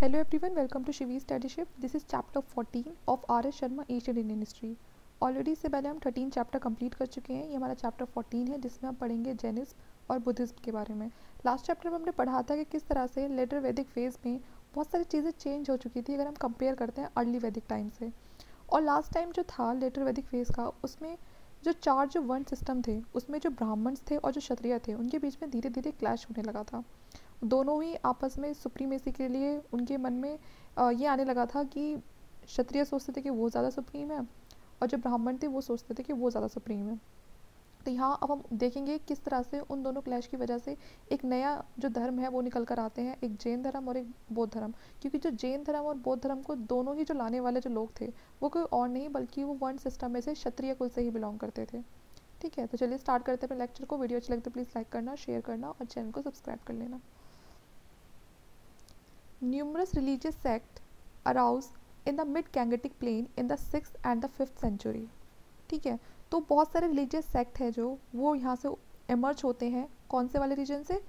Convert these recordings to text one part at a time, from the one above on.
Hello welcome to Shivi study ship this is chapter fourteen of R S Sharma Asian Indian history already इससे पहले हम thirteen chapter complete कर चुके हैं ये हमारा चैप्टर फोर्टीन है जिसमें हम पढ़ेंगे जैनिज्म और बुद्धिज्म के बारे में लास्ट चैप्टर में हमने पढ़ा था कि किस तरह से लेटर वैदिक फेज़ में बहुत सारी चीज़ें चेंज हो चुकी थी अगर हम कंपेयर करते हैं अर्ली वैदिक टाइम से और लास्ट टाइम जो था लेटर वैदिक फेज़ का उसमें जो चार जो वर्ण सिस्टम थे उसमें जो ब्राह्मण्स थे और जो क्षत्रिय थे उनके बीच में धीरे धीरे क्लैश होने लगा था दोनों ही आपस में सुप्रीमेसी के लिए उनके मन में ये आने लगा था कि क्षत्रिय सोचते थे कि वो ज़्यादा सुप्रीम है और जो ब्राह्मण थे वो सोचते थे कि वो ज़्यादा सुप्रीम है तो यहाँ अब हम देखेंगे किस तरह से उन दोनों क्लैश की वजह से एक नया जो धर्म है वो निकल कर आते हैं एक जैन धर्म और एक बौद्ध धर्म क्योंकि जो जैन धर्म और बौद्ध धर्म को दोनों ही जो लाने वाले जो लोग थे वो कोई और नहीं बल्कि वो वर्ण सिस्टम में से क्षत्रिय कुल से ही बिलोंग करते थे ठीक है तो चलिए स्टार्ट करते हैं अपने लेक्चर को वीडियो अच्छी लगती है प्लीज़ लाइक करना शेयर करना और चैनल को सब्सक्राइब कर लेना Numerous religious sects aroused in the mid Gangetic plain in the six and the fifth century ठीक है तो बहुत सारे रिलीजियस सेक्ट है जो वो यहाँ से इमर्ज होते हैं कौन से वाले रीजन से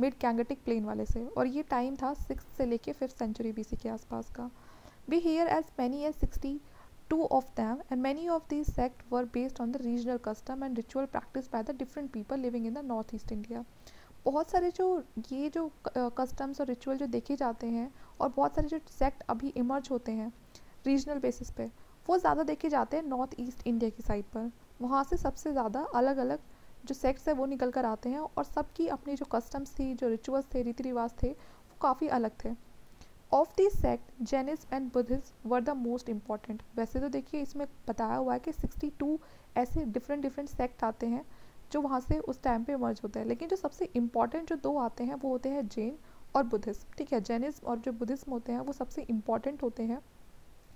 मिड कैंगटिक प्लेन वाले से और ये टाइम था सिक्स से लेके फिफ्थ सेंचुरी बी के आसपास का we hear as many as sixty two of them and many of this sect were based on the regional custom and ritual practice by the different people living in the north east India बहुत सारे जो ये जो customs और ritual जो देखे जाते हैं और बहुत सारे जो सेक्ट अभी इमर्ज होते हैं रीजनल बेसिस पे वो ज़्यादा देखे जाते हैं नॉर्थ ईस्ट इंडिया की साइड पर वहाँ से सबसे ज़्यादा अलग अलग जो सेक्ट्स है वो निकल कर आते हैं और सबकी अपनी जो कस्टम्स थी जो रिचुअल्स थे रीति रिवाज थे वो काफ़ी अलग थे of the sect Jains and Buddhist were the most important वैसे तो देखिए इसमें बताया हुआ है कि सिक्सटी टू ऐसे डिफरेंट डिफरेंट सेक्ट आते हैं जो वहाँ से उस टाइम पे इमर्ज होते हैं लेकिन जो सबसे इम्पॉर्टेंट जो दो आते हैं वो होते हैं जैन और बुद्धिस्म ठीक है जैनिज्म और जो बुद्धिस्म होते हैं वो सबसे इम्पॉर्टेंट होते हैं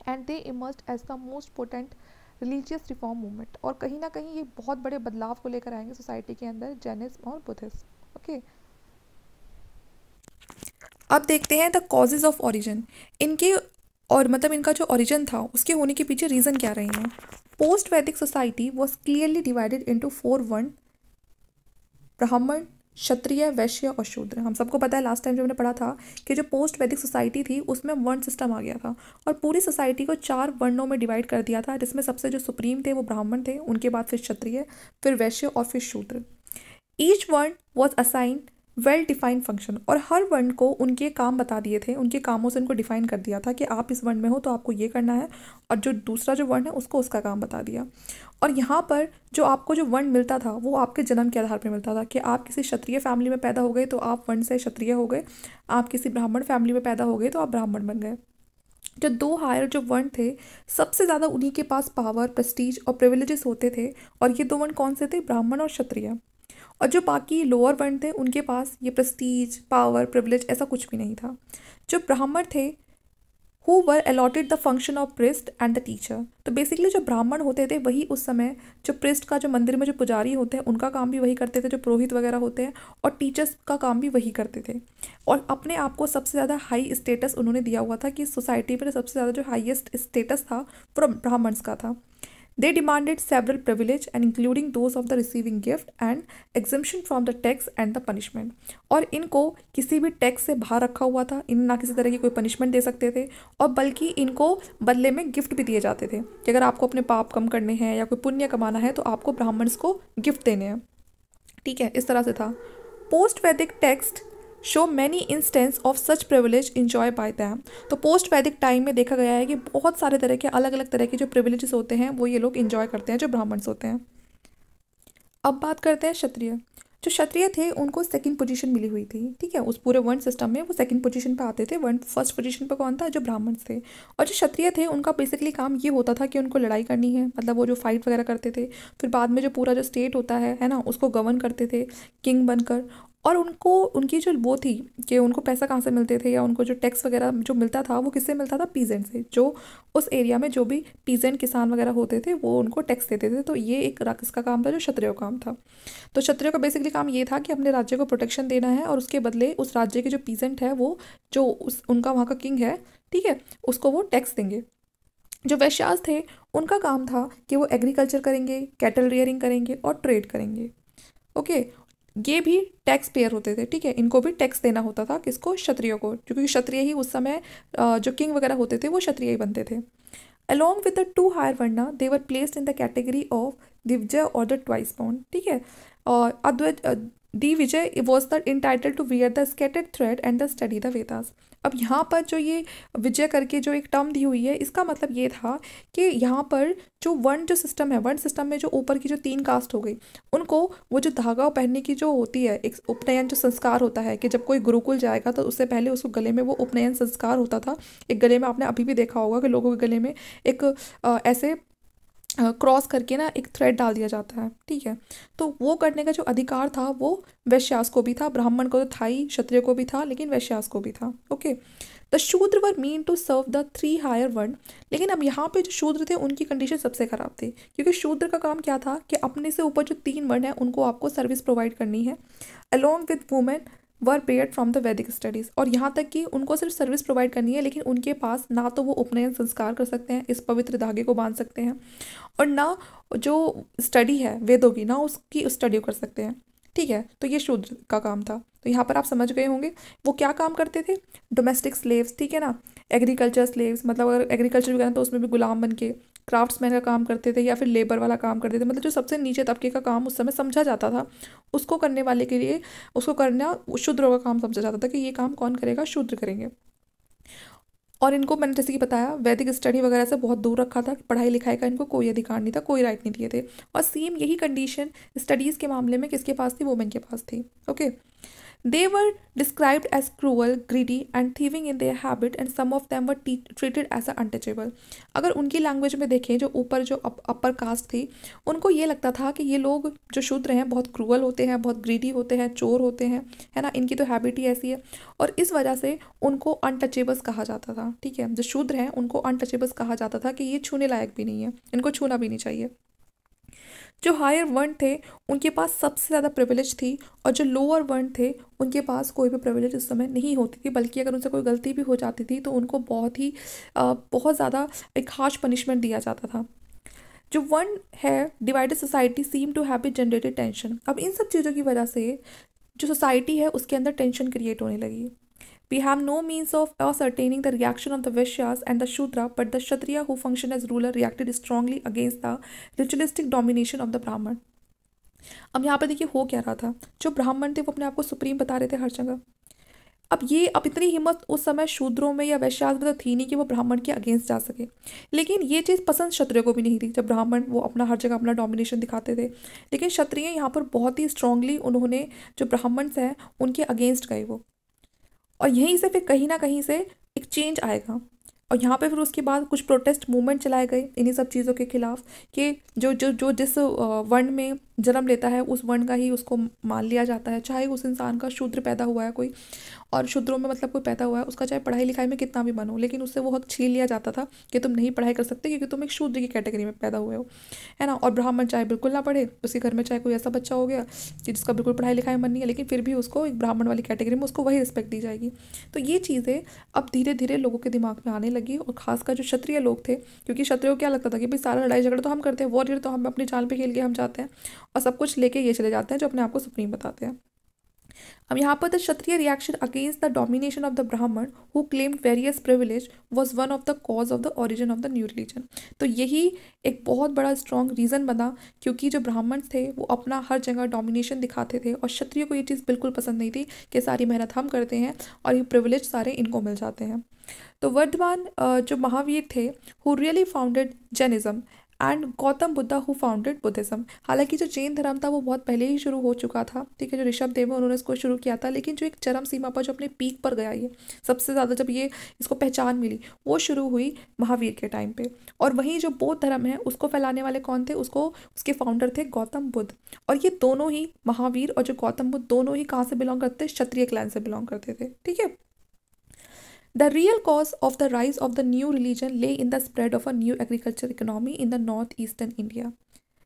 and they emerge as the most potent religious reform movement और कहीं ना कहीं ये बहुत बड़े बदलाव को लेकर आएंगे सोसाइटी के अंदर जैनिज्म और बुद्धिस्ट ओके अब देखते हैं द कॉजेज ऑफ ऑरिजिन इनके और मतलब इनका जो ऑरिजन था उसके होने के पीछे रीज़न क्या रहे हैं post Vedic society was clearly divided into four वन ब्राह्मण क्षत्रिय वैश्य और शूद्र हम सबको पता है लास्ट टाइम जो हमने पढ़ा था कि जो पोस्ट वैदिक सोसाइटी थी उसमें वर्ण सिस्टम आ गया था और पूरी सोसाइटी को चार वर्णों में डिवाइड कर दिया था जिसमें सबसे जो सुप्रीम थे वो ब्राह्मण थे उनके बाद फिर क्षत्रिय फिर वैश्य और फिर Shudra each varna was assign well defined function और हर वर्ण को उनके काम बता दिए थे उनके कामों से उनको डिफाइन कर दिया था कि आप इस वर्ण में हो तो आपको ये करना है और जो दूसरा जो वर्ण है उसको उसका काम बता दिया और यहाँ पर जो आपको जो वर्ण मिलता था वो आपके जन्म के आधार पर मिलता था कि आप किसी क्षत्रिय फैमिली में पैदा हो गए तो आप वर्ण से क्षत्रिय हो गए आप किसी ब्राह्मण फैमिली में पैदा हो गए तो आप ब्राह्मण बन गए जो दो हायर जो वर्ण थे सबसे ज़्यादा उन्हीं के पास पावर प्रेस्टीज और प्रिविलेजेस होते थे और ये दो वर्ण कौन से थे ब्राह्मण और क्षत्रिय और जो बाकी लोअर वर्ण थे उनके पास ये प्रस्तीज पावर प्रिवलेज ऐसा कुछ भी नहीं था जो ब्राह्मण थे who were allotted the function of priest and the teacher तो बेसिकली जो ब्राह्मण होते थे वही उस समय जो प्रिस्ट का जो मंदिर में जो पुजारी होते हैं उनका काम भी वही करते थे जो पुरोहित वगैरह होते हैं और टीचर्स का काम भी वही करते थे और अपने आप को सबसे ज़्यादा हाई स्टेटस उन्होंने दिया हुआ था कि सोसाइटी में सबसे ज़्यादा जो हाइएस्ट स्टेटस था वो ब्राह्मण्स का था They demanded several privilege and including those of the receiving gift and exemption from the tax and the punishment. और इनको किसी भी टैक्स से बाहर रखा हुआ था इन ना किसी तरह की कोई पनिशमेंट दे सकते थे और बल्कि इनको बदले में गिफ्ट भी दिए जाते थे कि अगर आपको अपने पाप कम करने हैं या कोई पुण्य कमाना है तो आपको ब्राह्मण्स को गिफ्ट देने हैं ठीक है इस तरह से था post Vedic text show many instance of such privilege enjoy by them तो पोस्ट वैदिक टाइम में देखा गया है कि बहुत सारे तरह के अलग अलग तरह के जो प्रिविलेजेस होते हैं वो ये लोग इन्जॉय करते हैं जो ब्राह्मण्स होते हैं अब बात करते हैं क्षत्रिय जो क्षत्रिय थे उनको सेकंड पोजीशन मिली हुई थी ठीक है उस पूरे वर्ण सिस्टम में वो सेकंड पोजीशन पर आते थे वर्ण फर्स्ट पोजीशन पर कौन था जो ब्राह्मण्स थे और जो क्षत्रिय थे उनका बेसिकली काम ये होता था कि उनको लड़ाई करनी है मतलब वो जो फाइट वगैरह करते थे फिर बाद में जो पूरा जो स्टेट होता है है ना उसको गवर्न करते थे किंग बनकर और उनको उनकी जो वो थी कि उनको पैसा कहाँ से मिलते थे या उनको जो टैक्स वगैरह जो मिलता था वो किससे मिलता था पीजेंट से जो उस एरिया में जो भी पीजेंट किसान वगैरह होते थे वो उनको टैक्स देते थे तो ये एक का काम था जो क्षत्रियो काम था तो क्षत्रियों का बेसिकली काम ये था कि अपने राज्य को प्रोटेक्शन देना है और उसके बदले उस राज्य के जो पीजेंट है वो जो उस उनका वहाँ का किंग है ठीक है उसको वो टैक्स देंगे जो वैश्याज थे उनका काम था कि वो एग्रीकल्चर करेंगे कैटल रियरिंग करेंगे और ट्रेड करेंगे ओके okay, ये भी टैक्स पेयर होते थे ठीक है इनको भी टैक्स देना होता था किसको क्षत्रियो को क्योंकि क्षत्रिय ही उस समय जो किंग वगैरह होते थे वो क्षत्रिय ही बनते थे along with the two higher varna they were placed in the category of dvija और द ट्वाइस बाउंड ठीक है और अद्वैत dvija was the entitle to wear the sacred thread and the study the Vedas अब यहाँ पर जो ये विजय करके जो एक टर्म दी हुई है इसका मतलब ये था कि यहाँ पर जो वर्ण जो सिस्टम है वर्ण सिस्टम में जो ऊपर की जो तीन कास्ट हो गई उनको वो जो धागा पहनने की जो होती है एक उपनयन जो संस्कार होता है कि जब कोई गुरुकुल जाएगा तो उससे पहले उसको गले में वो उपनयन संस्कार होता था एक गले में आपने अभी भी देखा होगा कि लोगों के गले में एक ऐसे क्रॉस करके ना एक थ्रेड डाल दिया जाता है ठीक है तो वो करने का जो अधिकार था वो वैश्यास को भी था ब्राह्मण को तो था ही क्षत्रिय को भी था लेकिन वैश्यास को भी था okay the Shudra were mean to serve the three higher world लेकिन अब यहाँ पे जो शूद्र थे उनकी कंडीशन सबसे ख़राब थी क्योंकि शूद्र का काम क्या था कि अपने से ऊपर जो तीन वर्ण हैं उनको आपको सर्विस प्रोवाइड करनी है along with women were pair from the Vedic studies और यहाँ तक कि उनको सिर्फ सर्विस प्रोवाइड करनी है लेकिन उनके पास ना तो वो उपनयन संस्कार कर सकते हैं इस पवित्र धागे को बांध सकते हैं और ना जो स्टडी है वेदों की ना उसकी स्टडी कर सकते हैं ठीक है तो ये शूद्र का काम था तो यहाँ पर आप समझ गए होंगे वो क्या काम करते थे डोमेस्टिक स्लेव्स ठीक है ना एग्रीकल्चर स्लेव्स मतलब अगर एग्रीकल्चर भी करें तो उसमें भी गुलाम बन के क्राफ्ट्समैन का काम करते थे या फिर लेबर वाला काम करते थे मतलब जो सबसे नीचे तबके का काम उस समय समझा जाता था उसको करने वाले के लिए उसको करना शूद्रों का काम समझा जाता था कि ये काम कौन करेगा शूद्र करेंगे और इनको मैंने जैसे कि बताया वैदिक स्टडी वगैरह से बहुत दूर रखा था पढ़ाई लिखाई का इनको कोई अधिकार नहीं था कोई राइट नहीं दिए थे और सेम यही कंडीशन स्टडीज़ के मामले में किसके पास थी वोमेन के पास थी okay okay? They were described as cruel, greedy and thieving in their habit and some of them were treated as a untouchable. अगर उनकी लैंग्वेज में देखें जो ऊपर जो अपर कास्ट थी उनको ये लगता था कि ये लोग जो शूद्र हैं बहुत क्रूअल होते हैं बहुत ग्रीडी होते हैं चोर होते हैं है ना इनकी तो हैबिट ही ऐसी है और इस वजह से उनको अनटचेबल्स कहा जाता था ठीक है जो शूद्र हैं उनको अनटचेबल्स कहा जाता था कि ये छूने लायक भी नहीं है इनको छूना भी नहीं चाहिए जो हायर वर्ण थे उनके पास सबसे ज़्यादा प्रिविलेज थी और जो लोअर वर्ण थे उनके पास कोई भी प्रिविलेज उस समय नहीं होती थी बल्कि अगर उनसे कोई गलती भी हो जाती थी तो उनको बहुत ही बहुत ज़्यादा एक हार्श पनिशमेंट दिया जाता था जो वर्ण है divided society seem to have generated tension अब इन सब चीज़ों की वजह से जो सोसाइटी है उसके अंदर टेंशन क्रिएट होने लगी We have no means of ascertaining the reaction of the Vaishyas and the Shudra, but the Kshatriya who functioned as ruler reacted strongly against the ritualistic domination of the Brahman. अब यहाँ पर देखिए हो क्या रहा था जो ब्राह्मण थे वो अपने आप को सुप्रीम बता रहे थे हर जगह अब ये अब इतनी हिम्मत उस समय शूद्रों में या वैश्यास में तो थी नहीं कि वो ब्राह्मण के अगेंस्ट जा सके लेकिन ये चीज़ पसंद क्षत्रिय को भी नहीं थी जब ब्राह्मण वो अपना हर जगह अपना डोमिनेशन दिखाते थे लेकिन क्षत्रिय यहाँ पर बहुत ही स्ट्रांगली उन्होंने जो ब्राह्मण्स हैं उनके अगेंस्ट गए वो और यहीं से फिर कहीं ना कहीं से एक चेंज आएगा और यहाँ पे फिर उसके बाद कुछ प्रोटेस्ट मूवमेंट चलाए गए इन्हीं सब चीज़ों के खिलाफ कि जो जो जो जिस वर्ण में जन्म लेता है उस वर्ण का ही उसको मान लिया जाता है चाहे उस इंसान का शूद्र पैदा हुआ है कोई और शूद्रों में मतलब कोई पैदा हुआ है उसका चाहे पढ़ाई लिखाई में कितना भी मन हो लेकिन उससे वो हक छीन लिया जाता था कि तुम नहीं पढ़ाई कर सकते क्योंकि तुम एक शूद्र की कैटेगरी में पैदा हुए हो है ना और ब्राह्मण चाहे बिल्कुल ना पढ़े उसके घर में चाहे कोई ऐसा बच्चा हो गया कि जिसका बिल्कुल पढ़ाई लिखाई मन नहीं है लेकिन फिर भी उसको एक ब्राह्मण वाली कैटेगरी में उसको वही रिस्पेक्ट दी जाएगी तो ये चीज़ें अब धीरे धीरे लोगों के दिमाग में आने लगी और खासकर जो क्षत्रिय लोग थे क्योंकि क्षत्रियों को क्या लगता था कि भाई सारा लड़ाई झगड़ा तो हम करते हैं वॉरियर तो हम अपनी चाल पर खेल के हम जाते हैं और सब कुछ लेके ये चले जाते हैं जो अपने आप को सुप्रीम बताते हैं अब यहाँ पर the Kshatriya reaction against the domination of the Brahmana who claim various privilege was one of the cause of the origin of the new religion तो यही एक बहुत बड़ा स्ट्रॉन्ग रीज़न बना क्योंकि जो ब्राह्मण थे वो अपना हर जगह डोमिनेशन दिखाते थे और क्षत्रिय को ये चीज़ बिल्कुल पसंद नहीं थी कि सारी मेहनत हम करते हैं और ये प्रिविलेज सारे इनको मिल जाते हैं तो वर्धमान जो महावीर थे who really founded Jainism and Gautama Buddha who founded Buddhism हालांकि जो जैन धर्म था वो बहुत पहले ही शुरू हो चुका था ठीक है जो ऋषभ देव है उन्होंने इसको शुरू किया था लेकिन जो एक चरम सीमा पर जो अपने पीक पर गया ये सबसे ज़्यादा जब ये इसको पहचान मिली वो शुरू हुई महावीर के टाइम पर और वहीं जो बौद्ध धर्म है उसको फैलाने वाले कौन थे उसको उसके फाउंडर थे गौतम बुद्ध और ये दोनों ही महावीर और जो गौतम बुद्ध दोनों ही कहाँ से बिलोंग करते क्षत्रिय क्लैन से बिलोंग करते थे ठीक है The real cause of the rise of the new religion lay in the spread of a new agricultural economy in the northeastern India.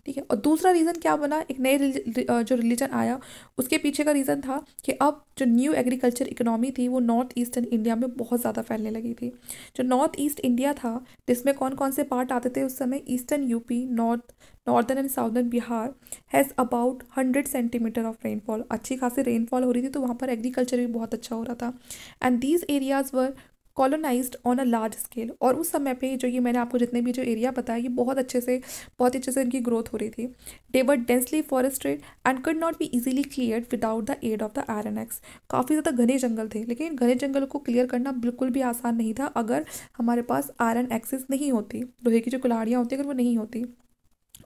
ठीक है और दूसरा रीज़न क्या बना एक नए जो रिलीजन आया उसके पीछे का रीज़न था कि अब जो न्यू एग्रीकल्चर इकोनॉमी थी वो नॉर्थ ईस्टर्न इंडिया में बहुत ज़्यादा फैलने लगी थी जो नॉर्थ ईस्ट इंडिया था जिसमें कौन कौन से पार्ट आते थे उस समय eastern UP north northern and southern Bihar has about hundred centimetre of rainfall अच्छी खासी रेनफॉल हो रही थी तो वहाँ पर एग्रीकल्चर भी बहुत अच्छा हो रहा था and these areas were colonise on a large scale और उस समय पे जो ये मैंने आपको जितने भी जो एरिया बताया ये बहुत अच्छे से बहुत ही अच्छे से इनकी ग्रोथ हो रही थी they were densely forested and could not be easily clear without the aid of the iron axe काफ़ी ज़्यादा घने जंगल थे लेकिन घने जंगल को क्लियर करना बिल्कुल भी आसान नहीं था अगर हमारे पास आयरन एक्सेस नहीं होती लोहे की जो कुलाड़ियाँ होती अगर वो नहीं होती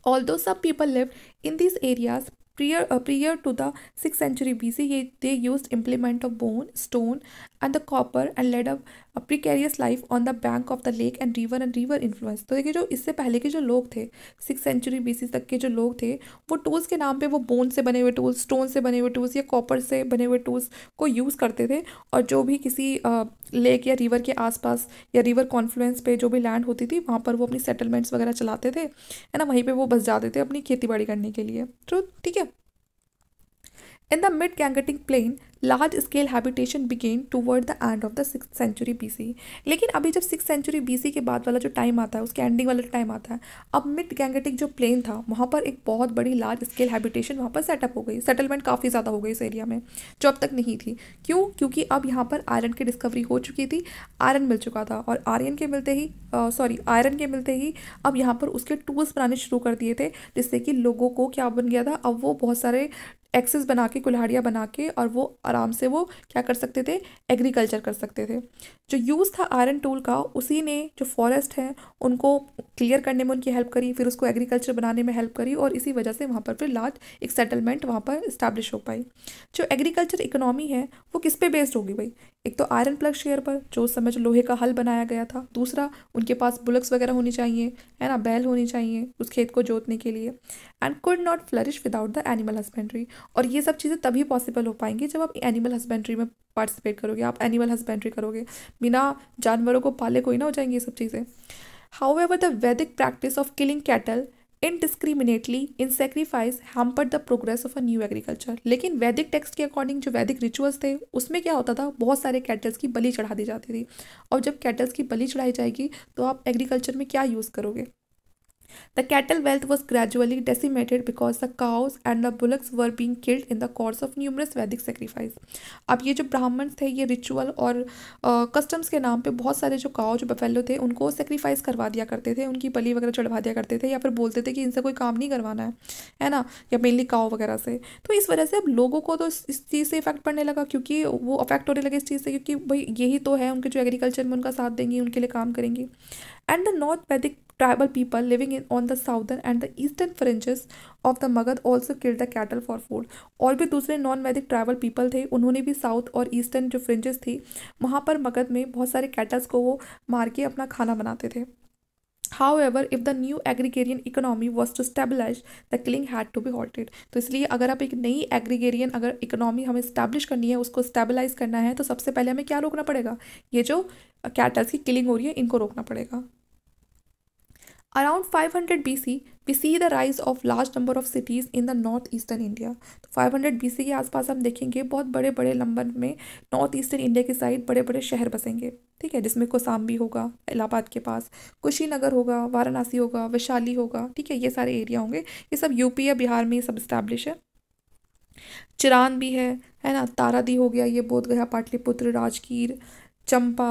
ऑल दो सब people live in this areas prior to the six century B C ये they use implement of bone stone and the copper and led of a precarious life on the bank of the lake and river and river influence तो देखिए जो इससे पहले के जो लोग थे सिक्स सेंचुरी बी तक के जो लोग थे वो टूल्स के नाम पे वो बोन से बने हुए टूल्स स्टोन से बने हुए टूल्स या कॉपर से बने हुए टूल्स को यूज़ करते थे और जो भी किसी लेक या रिवर के आसपास या रिवर कॉन्फ्लुएंस पे जो भी लैंड होती थी वहाँ पर वो अपनी सेटलमेंट्स वगैरह चलाते थे है ना वहीं पर वो बस जाते थे अपनी खेती बाड़ी करने के लिए तो ठीक है in the mid Gangetic plain large scale habitation began toward the end of the six century C लेकिन अभी जब सिक्स सेंचुरी सी के बाद वाला जो टाइम आता है उसके एंडिंग वाला टाइम आता है अब मिड गैंगेटिक जो प्लेन था वहाँ पर एक बहुत बड़ी लार्ज स्केल हैबिटेशन वहाँ पर सेटअप हो गई सेटलमेंट काफ़ी ज़्यादा हो गई इस एरिया में जो अब तक नहीं थी क्यों क्योंकि अब यहाँ पर आयरन की डिस्कवरी हो चुकी थी आयरन मिल चुका था और आयरन के मिलते ही सॉरी आयरन के मिलते ही अब यहाँ पर उसके टूल्स बनाने शुरू कर दिए थे जिससे कि लोगों को क्या बन गया था अब वो बहुत सारे एक्सेस बना के कुल्हाड़ियाँ बना के और वो आराम से वो क्या कर सकते थे एग्रीकल्चर कर सकते थे जो यूज़ था आयरन टूल का उसी ने जो फॉरेस्ट हैं उनको क्लियर करने में उनकी हेल्प करी फिर उसको एग्रीकल्चर बनाने में हेल्प करी और इसी वजह से वहाँ पर फिर लार्ज एक सेटलमेंट वहाँ पर इस्टेब्लिश हो पाई जो एग्रीकल्चर इकोनॉमी है वो किस पे बेस्ड होगी भाई एक तो आयरन प्लग शेयर पर जो उस समय जो लोहे का हल बनाया गया था दूसरा उनके पास बुलक्स वगैरह होनी चाहिए है ना बैल होनी चाहिए उस खेत को जोतने के लिए and could not flourish without the animal husbandry और ये सब चीज़ें तभी पॉसिबल हो पाएंगी जब आप एनिमल हस्बेंड्री में पार्टिसिपेट करोगे आप एनिमल हस्बेंड्री करोगे बिना जानवरों को पाले कोई ना हो जाएंगे ये सब चीज़ें however the Vedic practice of killing cattle indiscriminately in sacrifice hamper the progress of a new agriculture लेकिन वैदिक टेक्स्ट के अकॉर्डिंग जो वैदिक रिचुअल्स थे उसमें क्या होता था बहुत सारे कैटल्स की बलि चढ़ा दी जाती थी और जब कैटल्स की बलि चढ़ाई जाएगी तो आप एग्रीकल्चर में क्या यूज़ करोगे The cattle wealth was gradually decimated because the cows and the bullocks were being killed in the course of numerous Vedic sacrifices. अब ये जो ब्राह्मण थे ये रिचुअल और कस्टम्स uh, के नाम पे बहुत सारे जो काव जो बफेलो थे उनको सेक्रीफाइस करवा दिया करते थे उनकी बली वगैरह चढ़वा दिया करते थे या फिर बोलते थे कि इनसे कोई काम नहीं करवाना है है ना या मेनली काव वगैरह से तो इस वजह से अब लोगों को तो इस चीज़ से इफेक्ट पड़ने लगा क्योंकि वो अफेक्ट होने लगे इस चीज़ से क्योंकि भाई यही तो है उनके जो एग्रीकल्चर में उनका साथ देंगी उनके लिए काम करेंगी and the North Vedic tribal people living in on the southern and the eastern fringes of the Magad also killed the cattle for food और भी दूसरे non Vedic tribal people थे उन्होंने भी south और eastern जो fringes थी वहाँ पर Magad में बहुत सारे कैटल्स को वो मार के अपना खाना बनाते थे However, if the new agrarian economy was to stabilize, the killing had to be halted. तो इसलिए अगर आप एक नई agrarian अगर economy हमें establish करनी है उसको stabilize करना है तो सबसे पहले हमें क्या रोकना पड़ेगा ये जो cattle की killing हो रही है इनको रोकना पड़ेगा hundred 500 C we see the rise of large number of cities in the north eastern India तो फाइव हंड्रेड बी सी के आसपास हम देखेंगे बहुत बड़े बड़े नंबर में नॉर्थ ईस्टर्न इंडिया के साइड बड़े बड़े शहर बसेंगे ठीक है जिसमें कोसाम्बी होगा इलाहाबाद के पास कुशीनगर होगा वाराणसी होगा वैशाली होगा ठीक है ये सारे एरिया होंगे ये सब यूपी या बिहार में ये सब इस्टेब्लिश है चिरान भी है है ना तारादी हो गया ये Bodhgaya Pataliputra Rajgir Champa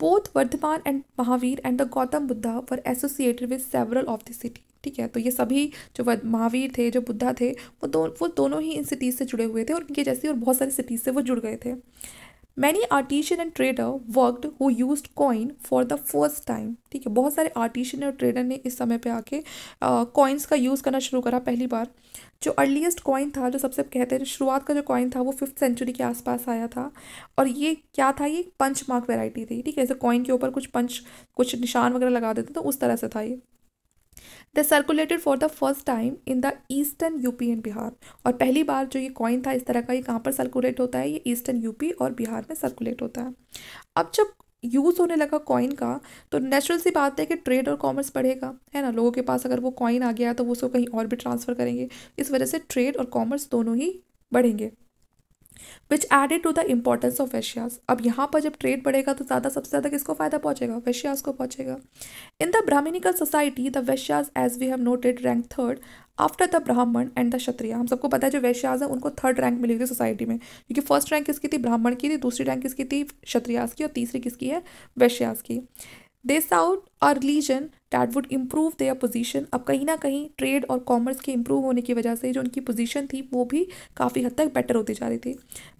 both Vardhaman and Mahavir and the Gautam Buddha were associated with several of the city ठीक है तो ये सभी जो महावीर थे जो बुद्धा थे वो दो वो दोनों ही इन सिटीज से जुड़े हुए थे और उनके जैसे और बहुत सारी सिटीज से वो जुड़ गए थे many artisan and trader worked who use coin for the first time ठीक है बहुत सारे आर्टिशन और ट्रेडर ने इस समय पे आके कॉइन्स uh, का यूज़ करना शुरू करा पहली बार जो अर्लीस्ट कॉइन था जो सबसे कहते हैं शुरुआत का जो कॉइन था वो फिफ्थ सेंचुरी के आसपास आया था और ये क्या था ये पंच मार्क वेराइटी थी ठीक है जैसे कॉइन के ऊपर कुछ पंच कुछ निशान वगैरह लगा देते तो उस तरह से था ये they circulated for the first time in the eastern UP and Bihar और पहली बार जो ये कॉइन था इस तरह का ये कहाँ पर सर्कुलेट होता है ये ईस्टर्न यूपी और बिहार में सर्कुलेट होता है अब जब यूज़ होने लगा कॉइन का तो नेचुरल सी बात है कि ट्रेड और कॉमर्स बढ़ेगा है ना लोगों के पास अगर वो कॉइन आ गया तो वो उसको कहीं और भी ट्रांसफ़र करेंगे इस वजह से ट्रेड और कॉमर्स दोनों ही बढ़ेंगे which added to the importance of Vaishyas अब यहाँ पर जब ट्रेड बढ़ेगा तो ज़्यादा सबसे ज़्यादा किसको फ़ायदा पहुँचेगा वेशियाज को पहुँचेगा in the Brahmanical society the Vaishyas as we have noted rank third after the Brahmana and the Kshatriya हम सबको पता है जो वेशियाज है उनको थर्ड रैंक मिली थी सोसाइटी में क्योंकि फर्स्ट रैंक किसकी थी ब्राह्मण की थी दूसरी रैंक किसकी थी क्षत्रियास की और तीसरी किसकी है वैश्यास की they sought a religion that would improve their position अब कहीं ना कहीं ट्रेड और कॉमर्स के इम्प्रूव होने की वजह से जो उनकी पोजिशन थी वो भी काफ़ी हद तक बेटर होती जा रही थी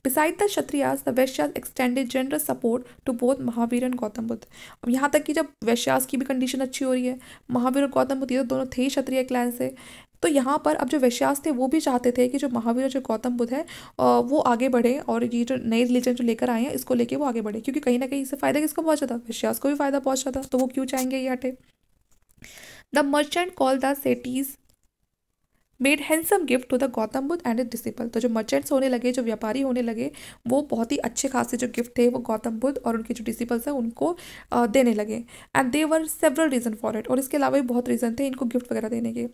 beside the Kshatriyas the Vaishyas extended general support to both Mahavir and Gautam Buddha अब यहाँ तक कि जब वैश्याज की भी कंडीशन अच्छी हो रही है महावीर और गौतम बुद्ध ये तो दोनों थे ही क्षत्रिय क्लैन से तो यहाँ पर अब जो वैश्यास थे वो भी चाहते थे कि जो महावीर और जो गौतम बुद्ध है वो आगे बढ़े और ये जो नए रिलीजन जो लेकर आए हैं इसको लेके वो आगे बढ़े क्योंकि कहीं ना कहीं इससे फ़ायदा किसका बहुत था वैश्यास को भी फ़ायदा बहुत था तो वो क्यों चाहेंगे ये हटे the merchant call the Setthis made handsome gift to the Gautam Buddha and disciple तो जो मर्चेंट्स होने लगे जो व्यापारी होने लगे वो बहुत ही अच्छे खासे जो गिफ्ट थे वो गौतम बुद्ध और उनके जो डिसिपल्स हैं उनको देने लगे and they were several reason for it और इसके अलावा भी बहुत रीज़न थे इनको गिफ्ट वगैरह देने के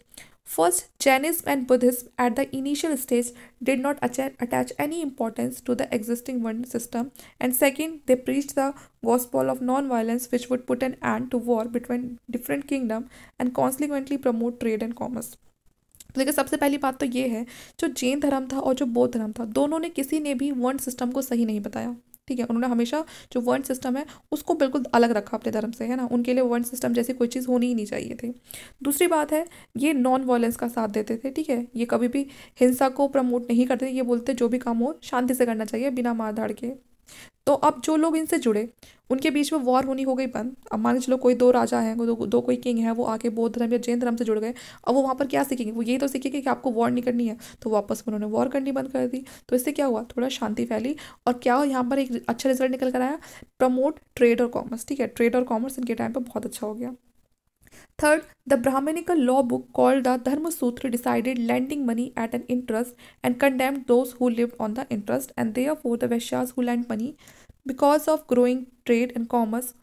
first Jainism and Buddhism at the initial stage did not attach any importance to the existing world system and second they preach the gospel of non violence which would put an end to war between different kingdom and consequently promote trade and commerce देखिए सबसे पहली बात तो ये है जो जैन धर्म था और जो बौद्ध धर्म था दोनों ने किसी ने भी वर्ण सिस्टम को सही नहीं बताया ठीक है उन्होंने हमेशा जो वर्ण सिस्टम है उसको बिल्कुल अलग रखा अपने धर्म से है ना उनके लिए वर्ण सिस्टम जैसी कोई चीज़ होनी ही नहीं चाहिए थी दूसरी बात है ये नॉन वायलेंस का साथ देते थे ठीक है ये कभी भी हिंसा को प्रमोट नहीं करते ये बोलते जो भी काम हो शांति से करना चाहिए बिना मार धाड़ के तो अब जो लोग इनसे जुड़े उनके बीच में वॉर होनी हो गई बंद अब मान के चलो कोई दो राजा हैं दो, दो कोई किंग है वो आके बौद्ध धर्म या जैन धर्म से जुड़ गए अब वो वहाँ पर क्या सीखेंगे वो यही तो सीखेंगे कि आपको वॉर नहीं करनी है तो वापस उन्होंने वॉर करनी बंद कर दी तो इससे क्या हुआ थोड़ा शांति फैली और क्या हो यहाँ पर एक अच्छा रिजल्ट निकल कर आया प्रमोट ट्रेड और कॉमर्स ठीक है ट्रेड और कॉमर्स इनके टाइम पर बहुत अच्छा हो गया Third, the Brahmanical law book called the Dharma Sutra decided lending money at an interest and condemned those who lived on the interest and therefore the Vaishyas who lent money because of growing trade and commerce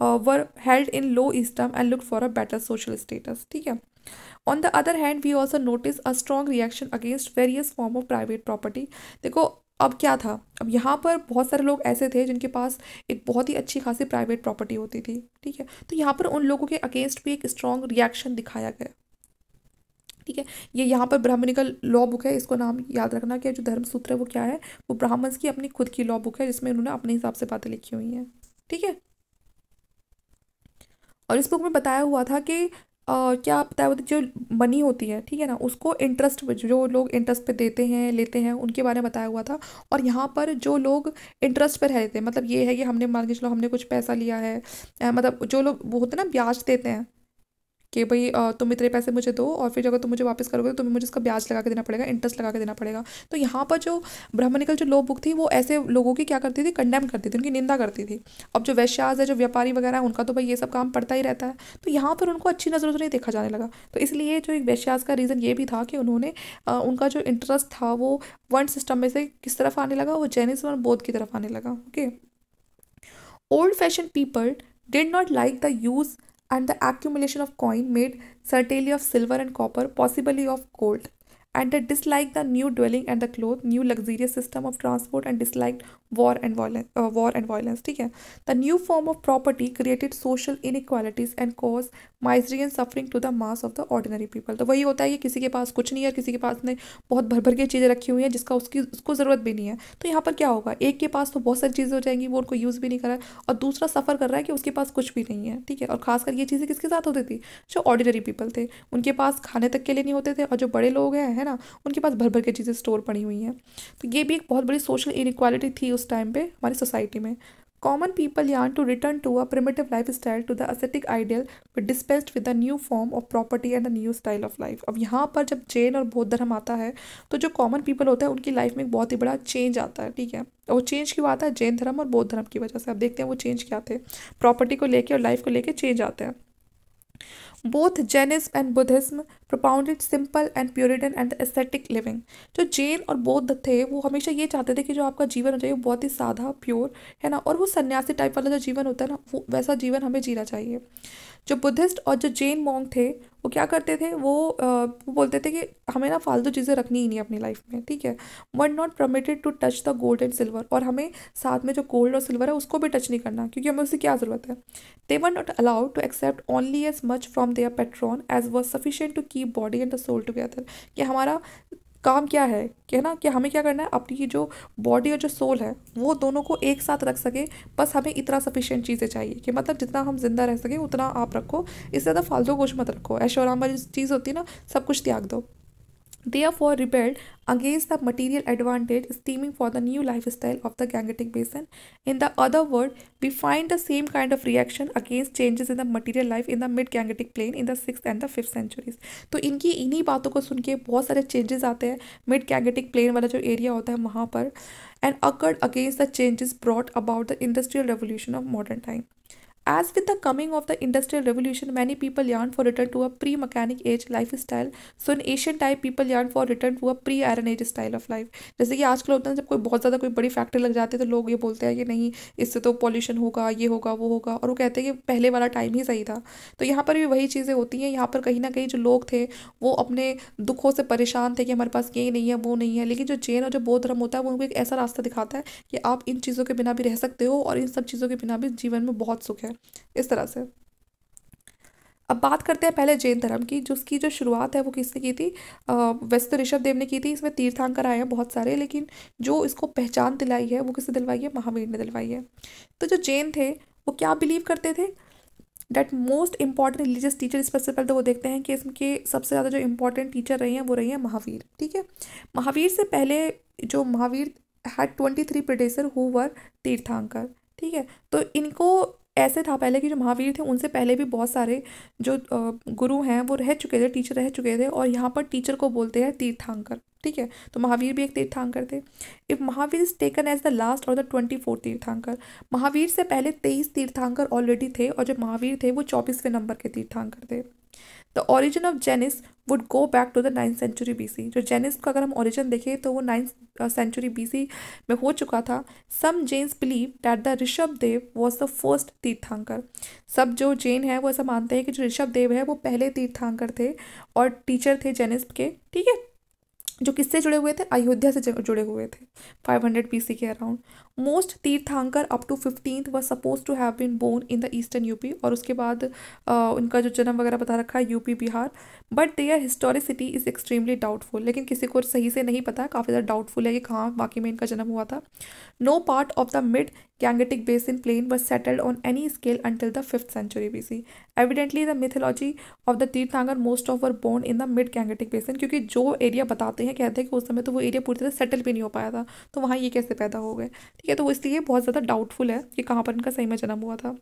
uh, were held in low esteem and looked for a better social status. Okay? On the other hand, we also notice a strong reaction against various form of private property. देखो अब क्या था अब यहाँ पर बहुत सारे लोग ऐसे थे जिनके पास एक बहुत ही अच्छी खासी प्राइवेट प्रॉपर्टी होती थी ठीक है तो यहाँ पर उन लोगों के अगेंस्ट भी एक स्ट्रॉन्ग रिएक्शन दिखाया गया ठीक है ये यहाँ पर ब्राह्मणिकल लॉ बुक है इसको नाम याद रखना कि जो धर्म सूत्र है वो क्या है वो ब्राह्मण्स की अपनी खुद की लॉ बुक है जिसमें उन्होंने अपने हिसाब से बातें लिखी हुई हैं ठीक है और इस बुक में बताया हुआ था कि क्या बताया होता है जो मनी होती है ठीक है ना उसको इंटरेस्ट जो लोग इंटरेस्ट पे देते हैं लेते हैं उनके बारे में बताया हुआ था और यहाँ पर जो लोग इंटरेस्ट पे रहते हैं मतलब ये है कि हमने मान के चलो हमने कुछ पैसा लिया है मतलब जो लोग वो होते हैं ना ब्याज देते हैं कि भाई तुम इतने पैसे मुझे दो और फिर अगर तुम मुझे वापस करोगे तो तुम्हें मुझे इसका ब्याज लगा के देना पड़ेगा इंटरेस्ट लगा के देना पड़ेगा तो यहाँ पर जो ब्राह्मणिकल जो लो बुक थी वो ऐसे लोगों की क्या करती थी कंडेम करती थी उनकी निंदा करती थी अब जो वैश्याज है जो व्यापारी वगैरह है उनका तो भाई ये सब काम पड़ता ही रहता है तो यहाँ पर उनको अच्छी नज़रों से नहीं देखा जाने लगा तो इसलिए जो एक वैश्याज का रीज़न ये भी था कि उन्होंने उनका जो इंटरेस्ट था वो वन सिस्टम में से किस तरफ आने लगा वो जैनिज्म और बोध की तरफ आने लगा okay old fashion people did not like the use and the accumulation of coin made certainly of silver and copper, possibly of gold. and they disliked the new dwelling and the cloth new luxurious system of transport and disliked war and violence uh, war and violence ठीक है the new form of property created social inequalities and caused misery and suffering to the mass of the ordinary people तो वही होता है कि किसी के पास कुछ नहीं है और किसी के पास ने बहुत भर भर के चीज़ें रखी हुई हैं जिसका उसकी उसको ज़रूरत भी नहीं है तो यहाँ पर क्या होगा एक के पास तो बहुत सारी चीज़ें हो जाएंगी वो उनको यूज़ भी नहीं करा और दूसरा सफ़र कर रहा है कि उसके पास कुछ भी नहीं है ठीक है और खासकर ये चीज़ें किसके साथ होती थी जो ऑर्डिनरी पीपल थे उनके पास खाने तक के लिए नहीं होते थे और जो बड़े लोग हैं है ना उनके पास भर भर के चीज़ें स्टोर पड़ी हुई हैं तो ये भी एक बहुत बड़ी सोशल इनक्वालिटी थी उस टाइम पर हमारी सोसाइटी में common people people to return to a primitive life style to the ascetic ideal but despised with a new form of property and a new style of life अब यहाँ पर जब जैन और बौद्ध धर्म आता है तो जो कॉमन पीपल होता है उनकी लाइफ में एक बहुत ही बड़ा चेंज आता है ठीक है वो चेंज क्यों आता है जैन धर्म और बौद्ध धर्म की वजह से अब देखते हैं वो चेंज क्या थे प्रॉपर्टी को लेकर और लाइफ को लेकर चेंज आते हैं both Jainism and Buddhism propounded simple and puritan and aesthetic living जो जैन और बौद्ध थे वो हमेशा ये चाहते थे कि जो आपका जीवन हो जाए वो बहुत ही सादा प्योर है ना और वो सन्यासी टाइप वाला जो जीवन होता है ना वो वैसा जीवन हमें जीना चाहिए जो बुद्धिस्ट और जो जैन मोंग थे वो क्या करते थे वो वो बोलते थे कि हमें ना फालतू चीज़ें रखनी ही नहीं अपनी लाइफ में ठीक है one not permitted to touch the gold and silver और हमें साथ में जो गोल्ड और सिल्वर है उसको भी टच नहीं करना क्योंकि हमें उससे क्या ज़रूरत है they one not allowed to accept only as much from from their patron as was sufficient to keep body and the soul together कि हमारा काम क्या है कि है ना कि हमें क्या करना है अपनी जो बॉडी और जो सोल है वो दोनों को एक साथ रख सके बस हमें इतना सफिशिएंट चीज़ें चाहिए कि मतलब जितना हम जिंदा रह सकें उतना आप रखो इससे ज़्यादा फालतू कुछ मत रखो ऐशोराम वाली चीज़ होती है ना सब कुछ त्याग दो they are for rebelled against the material advantage steaming for the new lifestyle of the Gangetic Basin. In the other word, we find the same kind of reaction against changes in the material life in the mid-Gangetic plain in the 6th and the 5th centuries. to इनकी इन्हीं बातों को सुन के बहुत सारे changes आते हैं mid Gangetic plane वाला जो एरिया होता है वहाँ पर and accord against the changes brought about the industrial revolution of modern time As with the coming of the Industrial Revolution, many people yearn for return to a pre-mechanic age lifestyle. So in Asian type, people yearn for return to a pre-iron age style of life. जैसे कि आजकल होता है जब कोई बहुत ज़्यादा कोई बड़ी फैक्ट्री लग जाती है तो लोग ये बोलते हैं कि नहीं इससे तो पॉल्यूशन होगा ये होगा वो होगा और वो कहते हैं कि पहले वाला टाइम ही सही था तो यहाँ पर भी वही चीज़ें होती हैं यहाँ पर कहीं ना कहीं जो लोग थे वो अपने दुखों से परेशान थे कि हमारे पास ये नहीं है वो नहीं है लेकिन जो जैन और जो बौद्ध धर्म होता है वो उनको एक ऐसा रास्ता दिखाता है कि आप इन चीज़ों के बिना भी रह सकते हो और इन सब चीज़ों के बिना भी जीवन में बहुत सुख है इस तरह से अब बात करते हैं पहले जैन धर्म की जो उसकी जो शुरुआत है वो किसने की थी वैसे तो ऋषभ देव ने की थी इसमें तीर्थांकर आए हैं बहुत सारे लेकिन जो इसको पहचान दिलाई है वो किसने दिलवाई है महावीर ने दिलवाई है तो जो जैन थे वो क्या बिलीव करते थे that most important religious teacher इस सबसे पहले तो वो देखते हैं कि इसके सबसे ज़्यादा जो इंपॉर्टेंट टीचर रही हैं वो रही हैं महावीर ठीक है महावीर से पहले जो Mahavir had twenty three producer who were Tirthankar ठीक है तो इनको ऐसे था पहले कि जो महावीर थे उनसे पहले भी बहुत सारे जो गुरु हैं वो रह चुके थे टीचर रह चुके थे और यहाँ पर टीचर को बोलते हैं तीर्थांकर ठीक है तो महावीर भी एक तीर्थांकर थे if Mahavir is taken as the last or the twenty four Tirthankar Mahavir से पहले तेईस तीर्थांकर ऑलरेडी थे और जो महावीर थे वो चौबीसवें नंबर के तीर्थांकर थे the origin of Jainism would go back to the ninth century BC जो जेनिस का अगर हम ओरिजिन देखें तो वो नाइन्थ सेंचुरी बीसी में हो चुका था some Jains believe that the Rishabh Dev was the first Tirthankar सब जो जैन है वो ऐसा मानते हैं कि जो ऋषभ देव है वो पहले तीर्थांकर थे और टीचर थे जेनिस के ठीक है जो किससे जुड़े हुए थे अयोध्या से जुड़े हुए थे 500 हंड्रेड पी के around most Tirthankar up to fifteen were suppose to have been born in the eastern UP और उसके बाद आ, उनका जो जन्म वगैरह बता रखा है UP Bihar but their historicity is extremely doubtful लेकिन किसी को सही से नहीं पता काफ़ी ज़्यादा डाउटफुल है कि कहाँ वाकई में इनका जन्म हुआ था no part of the mid Gangetic Basin plain was settled on any scale until the 5th century BC. Evidently, the mythology of the Tirthangar most of were born in the mid Gangetic Basin क्योंकि जो area बताते हैं कहते हैं कि उस समय तो वो area पूरी तरह सेटल भी नहीं हो पाया था तो वहाँ ये कैसे पैदा हो गए ठीक है तो इसलिए बहुत ज़्यादा doubtful है कि कहाँ पर इनका सही में जन्म हुआ था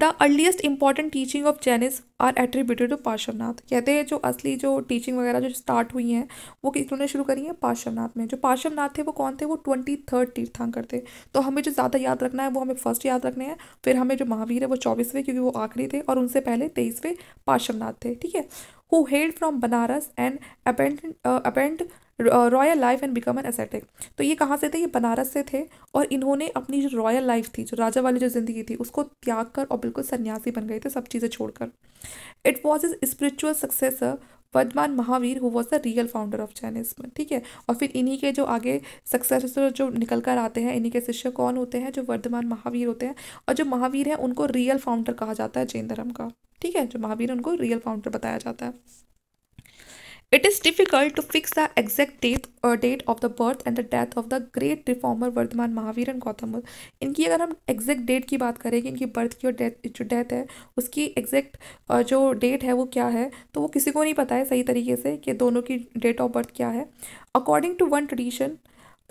the earliest important teaching of Jainism are attributed to Parshvanath कहते हैं जो असली जो टीचिंग वगैरह जो स्टार्ट हुई हैं वो किसने शुरू करी है पार्श्वनाथ में जो पार्श्वनाथ थे वो कौन थे वो ट्वेंटी थर्ड तीर्थांकर थे तो हमें जो ज़्यादा याद रखना है वो हमें फर्स्ट याद रखने हैं फिर हमें जो महावीर है वो चौबीसवें क्योंकि वो आखिरी थे और उनसे पहले तेईसवें पार्श्वनाथ थे ठीक है who hailed from Banaras and spent spent royal life and become an ascetic तो ये कहाँ से थे ये बनारस से थे और इन्होंने अपनी जो रॉयल लाइफ थी जो राजा वाली जो ज़िंदगी थी उसको त्याग कर और बिल्कुल सन्यासी बन गए थे सब चीज़ें छोड़कर it was his spiritual successor Vardhaman Mahavir who was the real founder of Jainism ठीक है और फिर इन्हीं के जो आगे सक्सेसर जो निकल कर आते हैं इन्हीं के शिष्य कौन होते हैं जो वर्धमान महावीर होते हैं और जो महावीर हैं उनको रियल फाउंडर कहा जाता है जैन धर्म का ठीक है जो महावीर उनको रियल फाउंडर बताया जाता है It is difficult to fix the exact date or uh, date of the birth and the death of the great reformer Vardhaman Mahavir and Gautam Buddha इनकी अगर हम exact date की बात करें कि इनकी बर्थ की और डेथ जो डेथ है उसकी exact uh, जो डेट है वो क्या है तो वो किसी को नहीं पता है सही तरीके से कि दोनों की डेट ऑफ बर्थ क्या है अकॉर्डिंग टू वन ट्रेडिशन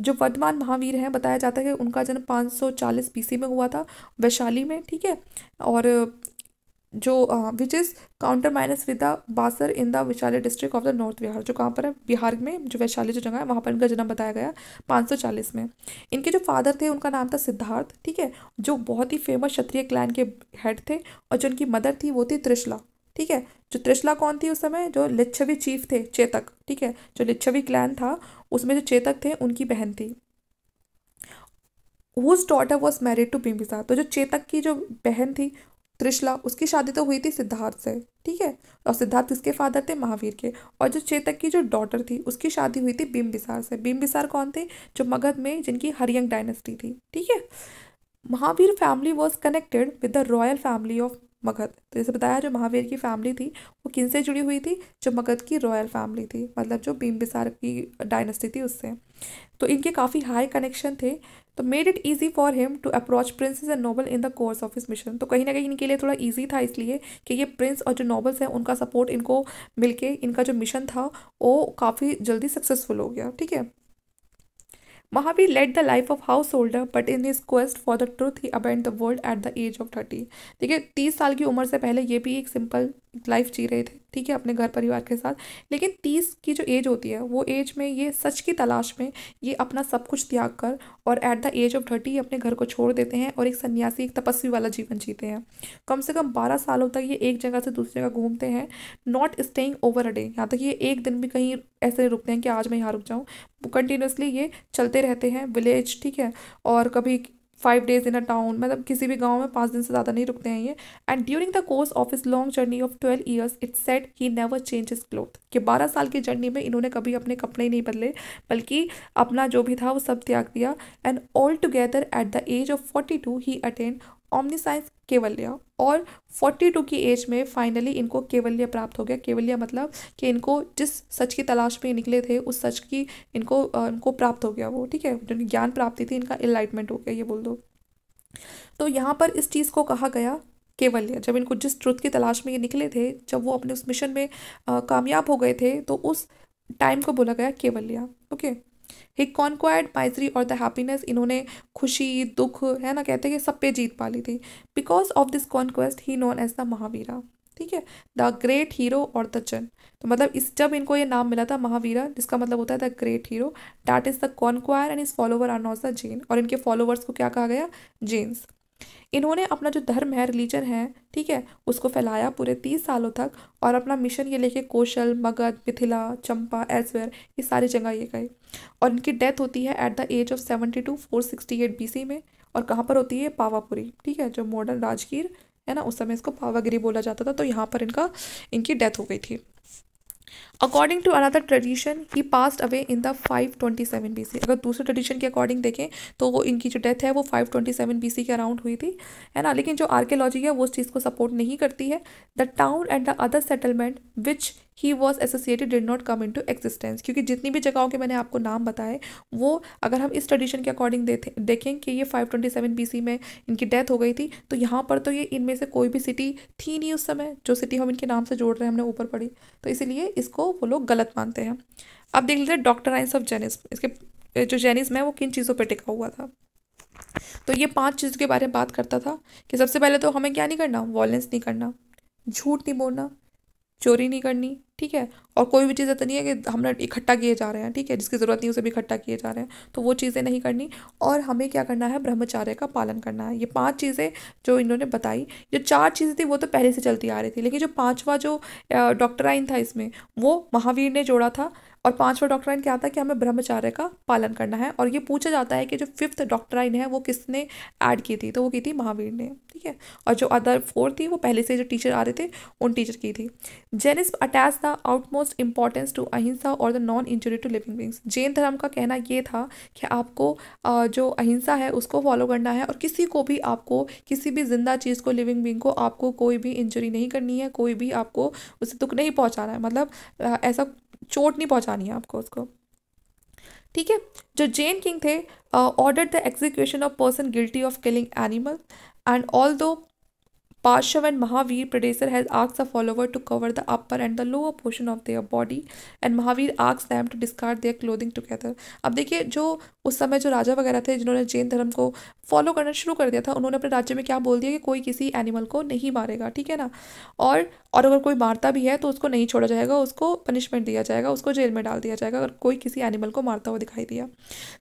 जो वर्धमान महावीर हैं बताया जाता है कि उनका जन्म 540 बीसी में हुआ था वैशाली में ठीक है और जो which is counter minus with the Basarh in the Vaishali district of the north Bihar जो कहाँ पर है बिहार में जो वैशाली जो जगह है वहाँ पर इनका जन्म बताया गया पाँच सौ चालीस में इनके जो फादर थे उनका नाम था सिद्धार्थ ठीक है जो बहुत ही फेमस क्षत्रिय क्लैन के हेड थे और जो उनकी मदर थी वो थी त्रिशला ठीक है जो त्रिशला कौन थी उस समय जो लिच्छवी चीफ थे चेतक ठीक है जो लिच्छवी क्लैन था उसमें जो चेतक थे उनकी बहन थी whose daughter was married to Bimbisara तो जो चेतक की जो बहन थी त्रिशला उसकी शादी तो हुई थी सिद्धार्थ से ठीक है और सिद्धार्थ किसके फादर थे महावीर के और जो चेतक की जो डॉटर थी उसकी शादी हुई थी बिसार से बिसार कौन थे जो मगध में जिनकी हरियंग डायनेस्टी थी ठीक है Mahavir family was connected with the royal family of Magadh तो जैसे बताया जो महावीर की फैमिली थी वो किन से जुड़ी हुई थी जो मगध की रॉयल फैमिली थी मतलब जो बिसार की डायनेस्टी थी उससे तो इनके काफ़ी हाई कनेक्शन थे तो made it easy for him to approach princes and noble in the course of his mission तो कहीं ना कहीं इनके लिए थोड़ा ईजी था इसलिए कि ये प्रिंस और जो नोबल्स हैं उनका सपोर्ट इनको मिलके इनका जो मिशन था वो काफ़ी जल्दी सक्सेसफुल हो गया ठीक है led the life of householder but in in quest for the truth he he the world at the age of thirty ठीक है तीस साल की उम्र से पहले ये भी एक सिंपल लाइफ जी रहे थे ठीक है अपने घर परिवार के साथ लेकिन तीस की जो एज होती है वो एज में ये सच की तलाश में ये अपना सब कुछ त्याग कर और at the age of thirty अपने घर को छोड़ देते हैं और एक सन्यासी एक तपस्वी वाला जीवन जीते हैं कम से कम बारह सालों तक ये एक जगह से दूसरी जगह घूमते हैं not staying over a day यहाँ तक ये एक दिन भी कहीं ऐसे रुकते हैं कि आज मैं यहाँ रुक जाऊँ कंटिन्यूसली ये चलते रहते हैं विलेज ठीक है और कभी five days in a town मतलब किसी भी गाँव में पाँच दिन से ज़्यादा नहीं रुकते हैं ये and during the course of his long journey of twelve years it said he never change his cloth कि बारह साल की जर्नी में इन्होंने कभी अपने कपड़े नहीं बदले बल्कि अपना जो भी था वो सब त्याग दिया and all together at the age of forty two he attained omniscience science Kaivalya और 42 की एज में फाइनली इनको केवल्य प्राप्त हो गया केवल्य मतलब कि इनको जिस सच की तलाश में निकले थे उस सच की इनको इनको प्राप्त हो गया वो ठीक है जो ज्ञान प्राप्ति थी इनका इलाइटमेंट हो गया ये बोल दो तो यहाँ पर इस चीज़ को कहा गया केवल्य जब इनको जिस ट्रुथ की तलाश में ये निकले थे जब वो अपने उस मिशन में कामयाब हो गए थे तो उस टाइम को बोला गया Kaivalya okay okay? He conquered misery और द हैप्पीनेस इन्होंने खुशी दुख है ना कहते हैं कि सब पे जीत पा ली थी because of this conquest he known as the Mahavira ठीक है द ग्रेट हीरो और द जन तो मतलब इस जब इनको ये नाम मिला था महावीरा जिसका मतलब होता है the great hero that is the conqueror and his follower are not the Jain और इनके फॉलोवर्स को क्या कहा गया जेन्स इन्होंने अपना जो धर्म है रिलीजन है ठीक है उसको फैलाया पूरे तीस सालों तक और अपना मिशन ये लेके कौशल मगध मिथिला चंपा एसवेर ये सारी जगह ये गए और इनकी डेथ होती है at the age of seventy two four sixty eight B C में और कहाँ पर होती है पावापुरी ठीक है जो मॉडर्न राजगीर है ना उस समय इसको पावागिरी बोला जाता था तो यहाँ पर इनका इनकी डेथ हो गई थी according to another tradition he pass away in the 527 C अगर दूसरे ट्रेडिशन के अकॉर्डिंग देखें तो इनकी जो डेथ है वो 527 सी के अराउंड हुई थी है ना लेकिन जो आर्कियोलॉजी है वो उस चीज़ को सपोर्ट नहीं करती है the town and the other settlement which he was associated did not come into टू एक्जिस्टेंस क्योंकि जितनी भी जगहों के मैंने आपको नाम बताए वो अगर हम इस ट्रेडिशन के अकॉर्डिंग देखें कि ये five twenty seven B C में इनकी डेथ हो गई थी तो यहाँ पर तो ये इनमें से कोई भी सिटी थी नहीं उस समय जो सिटी हम इनके नाम से जोड़ रहे हैं हमने ऊपर पढ़ी तो इसीलिए इसको वो लोग गलत मानते हैं अब देख लेते हैं डॉक्टर आइंस ऑफ जेनिस इसके जो जेनिस है वो किन चीज़ों पर टिका हुआ था तो ये पांच चीज़ों के बारे में बात करता था कि सबसे पहले तो हमें क्या नहीं करना वॉलेंस नहीं करना झूठ नहीं बोलना चोरी नहीं करनी ठीक है और कोई भी चीज़ ऐसा नहीं है कि हम इकट्ठा किए जा रहे हैं ठीक है जिसकी ज़रूरत नहीं उसे भी इकट्ठा किए जा रहे हैं तो वो चीज़ें नहीं करनी और हमें क्या करना है ब्रह्मचार्य का पालन करना है ये पांच चीज़ें जो इन्होंने बताई जो चार चीज़ें थी वो तो पहले से चलती आ रही थी लेकिन जो पाँचवा जो डॉक्टर आइन था इसमें वो महावीर ने जोड़ा था और पांचवा डॉक्ट्राइन क्या आता है कि हमें ब्रह्मचार्य का पालन करना है और ये पूछा जाता है कि जो फिफ्थ डॉक्ट्राइन है वो किसने ऐड की थी तो वो की थी महावीर ने ठीक है और जो अदर फोर थी वो पहले से जो टीचर आ रहे थे उन टीचर की थी Jainism attach the utmost importance to ahimsa और the non injury to living beings Jain धर्म का कहना ये था कि आपको जो अहिंसा है उसको फॉलो करना है और किसी को भी आपको किसी भी जिंदा चीज़ को लिविंग बींग को आपको कोई भी इंजरी नहीं करनी है कोई भी आपको उसे दुख नहीं पहुँचाना है मतलब ऐसा चोट नहीं पहुंचानी है आपको उसको ठीक है जो जेन किंग थे order the execution of person guilty of killing animal and all though Parshav and Mahavir Predator has asked the follower to cover the upper and the lower portion of their body and Mahavir asks them to discard their clothing together. अब देखिए जो उस समय जो राजा वगैरह थे जिन्होंने जैन धर्म को फॉलो करना शुरू कर दिया था उन्होंने अपने राज्य में क्या बोल दिया कि कोई किसी एनिमल को नहीं मारेगा ठीक है ना और और अगर कोई मारता भी है तो उसको नहीं छोड़ा जाएगा उसको पनिशमेंट दिया जाएगा उसको जेल में डाल दिया जाएगा अगर कोई किसी एनिमल को मारता हुआ दिखाई दिया